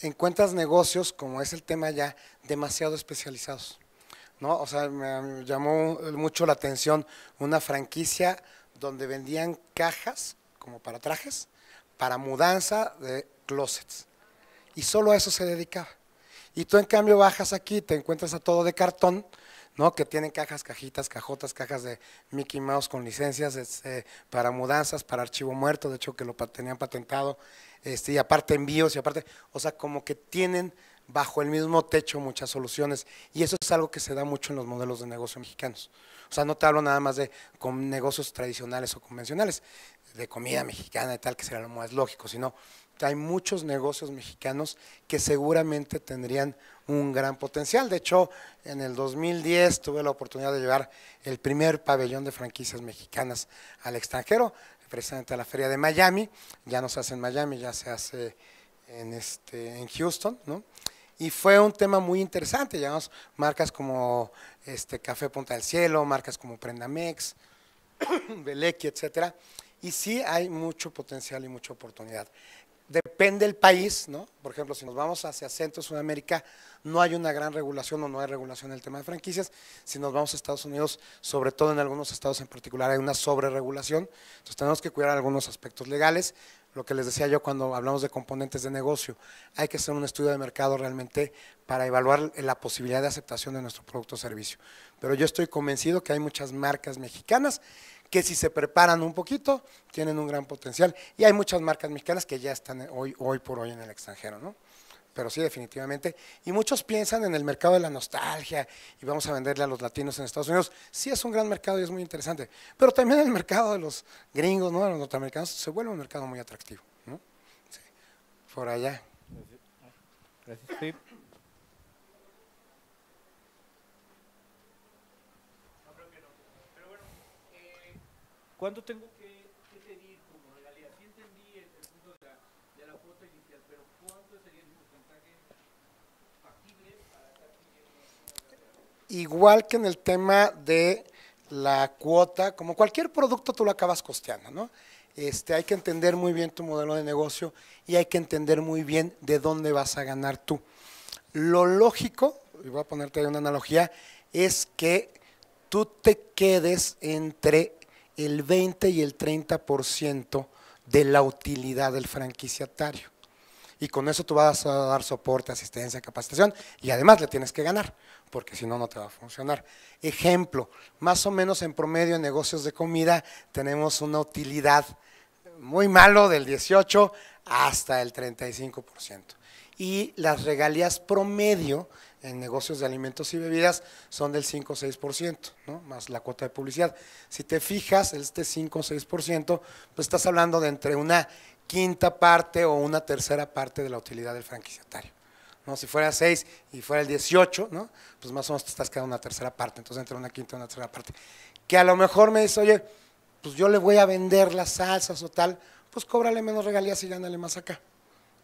encuentras negocios, como es el tema ya, demasiado especializados. ¿no? O sea, me llamó mucho la atención una franquicia donde vendían cajas, como para trajes, para mudanza de closets. Y solo a eso se dedicaba. Y tú en cambio bajas aquí, te encuentras a todo de cartón, que tienen cajas, cajitas, cajotas, cajas de Mickey Mouse con licencias este, para mudanzas, para archivo muerto, de hecho que lo tenían patentado, este, y aparte envíos, y aparte, o sea, como que tienen bajo el mismo techo muchas soluciones, y eso es algo que se da mucho en los modelos de negocio mexicanos. O sea, no te hablo nada más de con negocios tradicionales o convencionales, de comida mexicana y tal, que será lo más lógico, sino que hay muchos negocios mexicanos que seguramente tendrían un gran potencial. De hecho, en el 2010 tuve la oportunidad de llevar el primer pabellón de franquicias mexicanas al extranjero, precisamente a la feria de Miami. Ya no se hace en Miami, ya se hace en, este, en Houston, ¿no? Y fue un tema muy interesante. Llevamos marcas como este, Café Punta del Cielo, marcas como Prendamex, beleki etcétera. Y sí hay mucho potencial y mucha oportunidad depende el país, ¿no? Por ejemplo, si nos vamos hacia Centro Sudamérica, no hay una gran regulación o no hay regulación en el tema de franquicias. Si nos vamos a Estados Unidos, sobre todo en algunos estados en particular, hay una sobreregulación. Entonces tenemos que cuidar algunos aspectos legales. Lo que les decía yo cuando hablamos de componentes de negocio, hay que hacer un estudio de mercado realmente para evaluar la posibilidad de aceptación de nuestro producto o servicio. Pero yo estoy convencido que hay muchas marcas mexicanas que si se preparan un poquito, tienen un gran potencial. Y hay muchas marcas mexicanas que ya están hoy, hoy por hoy en el extranjero, ¿no? Pero sí, definitivamente. Y muchos piensan en el mercado de la nostalgia y vamos a venderle a los latinos en Estados Unidos. Sí, es un gran mercado y es muy interesante. Pero también el mercado de los gringos, ¿no? De los norteamericanos, se vuelve un mercado muy atractivo, ¿no? Sí. Por allá. Gracias, Steve. ¿Cuánto tengo que, pedir como regalía? Sí entendí el, el punto de la, cuota inicial, pero ¿cuánto sería el porcentaje factible para estar pidiendo Igual que en el tema de la cuota, como cualquier producto tú lo acabas costeando, ¿no? Este, hay que entender muy bien tu modelo de negocio y hay que entender muy bien de dónde vas a ganar tú. Lo lógico, y voy a ponerte ahí una analogía, es que tú te quedes entre el 20 y el 30% de la utilidad del franquiciatario. Y con eso tú vas a dar soporte, asistencia, capacitación y además le tienes que ganar, porque si no, no te va a funcionar. Ejemplo, más o menos en promedio en negocios de comida tenemos una utilidad muy malo del 18 hasta el 35%. Y las regalías promedio en negocios de alimentos y bebidas son del 5 o 6%, ¿no? más la cuota de publicidad. Si te fijas, este 5 o 6%, pues estás hablando de entre una quinta parte o una tercera parte de la utilidad del franquiciatario. ¿no? Si fuera 6 y fuera el 18, ¿no? pues más o menos te estás quedando una tercera parte, entonces entre una quinta y una tercera parte. Que a lo mejor me dice, oye, pues yo le voy a vender las salsas o tal, pues cóbrale menos regalías y gánale más acá.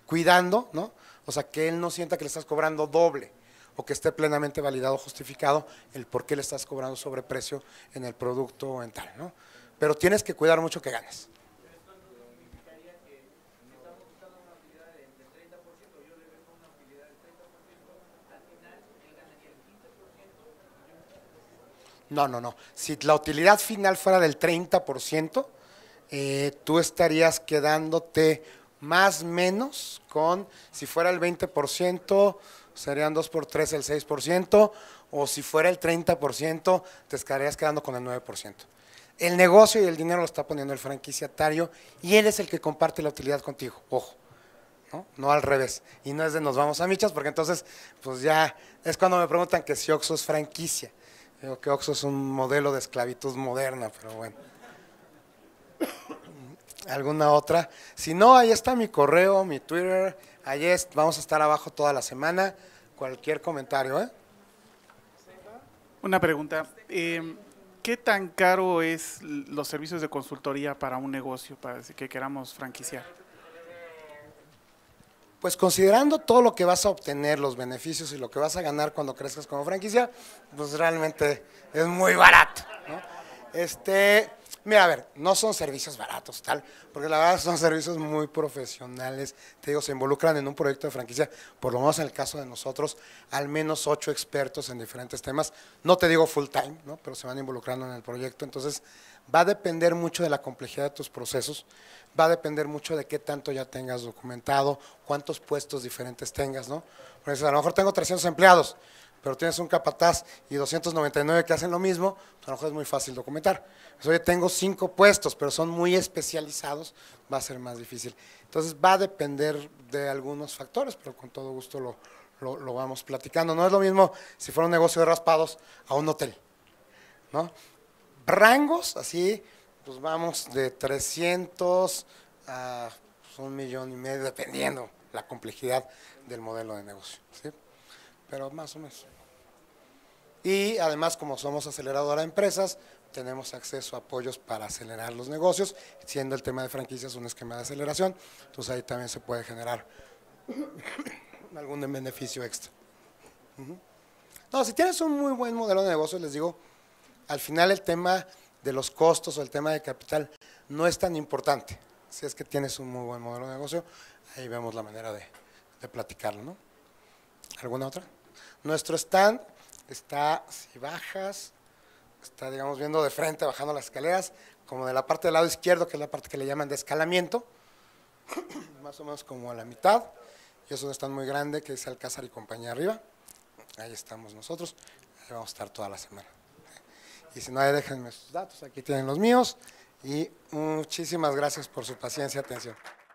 Cuidando, ¿no? O sea, que él no sienta que le estás cobrando doble o que esté plenamente validado, justificado el por qué le estás cobrando sobreprecio en el producto o en tal, ¿no? Pero tienes que cuidar mucho que ganes. No, no, no. Si la utilidad final fuera del 30%, eh, tú estarías quedándote más o menos con, si fuera el 20%, serían 2 por 3 el 6%, o si fuera el 30%, te estarías quedando con el 9%. El negocio y el dinero lo está poniendo el franquiciatario y él es el que comparte la utilidad contigo, ojo, ¿no? al revés. Y no es de nos vamos a michas, porque entonces, pues ya es cuando me preguntan que si Oxo es franquicia. Digo que Oxo es un modelo de esclavitud moderna, pero bueno. ¿Alguna otra? Si no, ahí está mi correo, mi Twitter, Allí vamos a estar abajo toda la semana. Cualquier comentario, ¿eh? Una pregunta. Em, ¿Qué tan caro es los servicios de consultoría para un negocio, para que queramos franquiciar? Pues considerando todo lo que vas a obtener, los beneficios y lo que vas a ganar cuando crezcas como franquicia, pues realmente es muy barato. ¿no? Este, Mira, a ver, no son servicios baratos, tal, porque la verdad son servicios muy profesionales. Te digo, se involucran en un proyecto de franquicia, por lo menos en el caso de nosotros, al menos ocho expertos en diferentes temas. No te digo full time, ¿no? pero se van involucrando en el proyecto. Entonces, va a depender mucho de la complejidad de tus procesos, va a depender mucho de qué tanto ya tengas documentado, cuántos puestos diferentes tengas, ¿no? Porque a lo mejor tengo 300 empleados, pero tienes un capataz y 299 que hacen lo mismo, pues, a lo mejor es muy fácil documentar. Pues, oye, tengo cinco puestos, pero son muy especializados, va a ser más difícil. Entonces va a depender de algunos factores, pero con todo gusto lo, lo, vamos platicando. No es lo mismo si fuera un negocio de raspados a un hotel. ¿no? Rangos, así, pues vamos de 300 a pues, un millón y medio, dependiendo la complejidad del modelo de negocio. Pero más o menos. Y además, como somos aceleradora de empresas, tenemos acceso a apoyos para acelerar los negocios, siendo el tema de franquicias un esquema de aceleración, entonces ahí también se puede generar algún beneficio extra. No, si tienes un muy buen modelo de negocio, les digo, al final el tema de los costos o el tema de capital no es tan importante. Si es que tienes un muy buen modelo de negocio, ahí vemos la manera de, de platicarlo. ¿no? ¿Alguna otra? Nuestro stand está, si bajas, está, digamos, viendo de frente, bajando las escaleras, como de la parte del lado izquierdo, que es la parte que le llaman de escalamiento, más o menos como a la mitad. Y eso no muy grande, que es Alcázar y compañía arriba. Ahí estamos nosotros. Ahí vamos a estar toda la semana. Y si no, hay, déjenme sus datos. Aquí tienen los míos. Y muchísimas gracias por su paciencia y atención.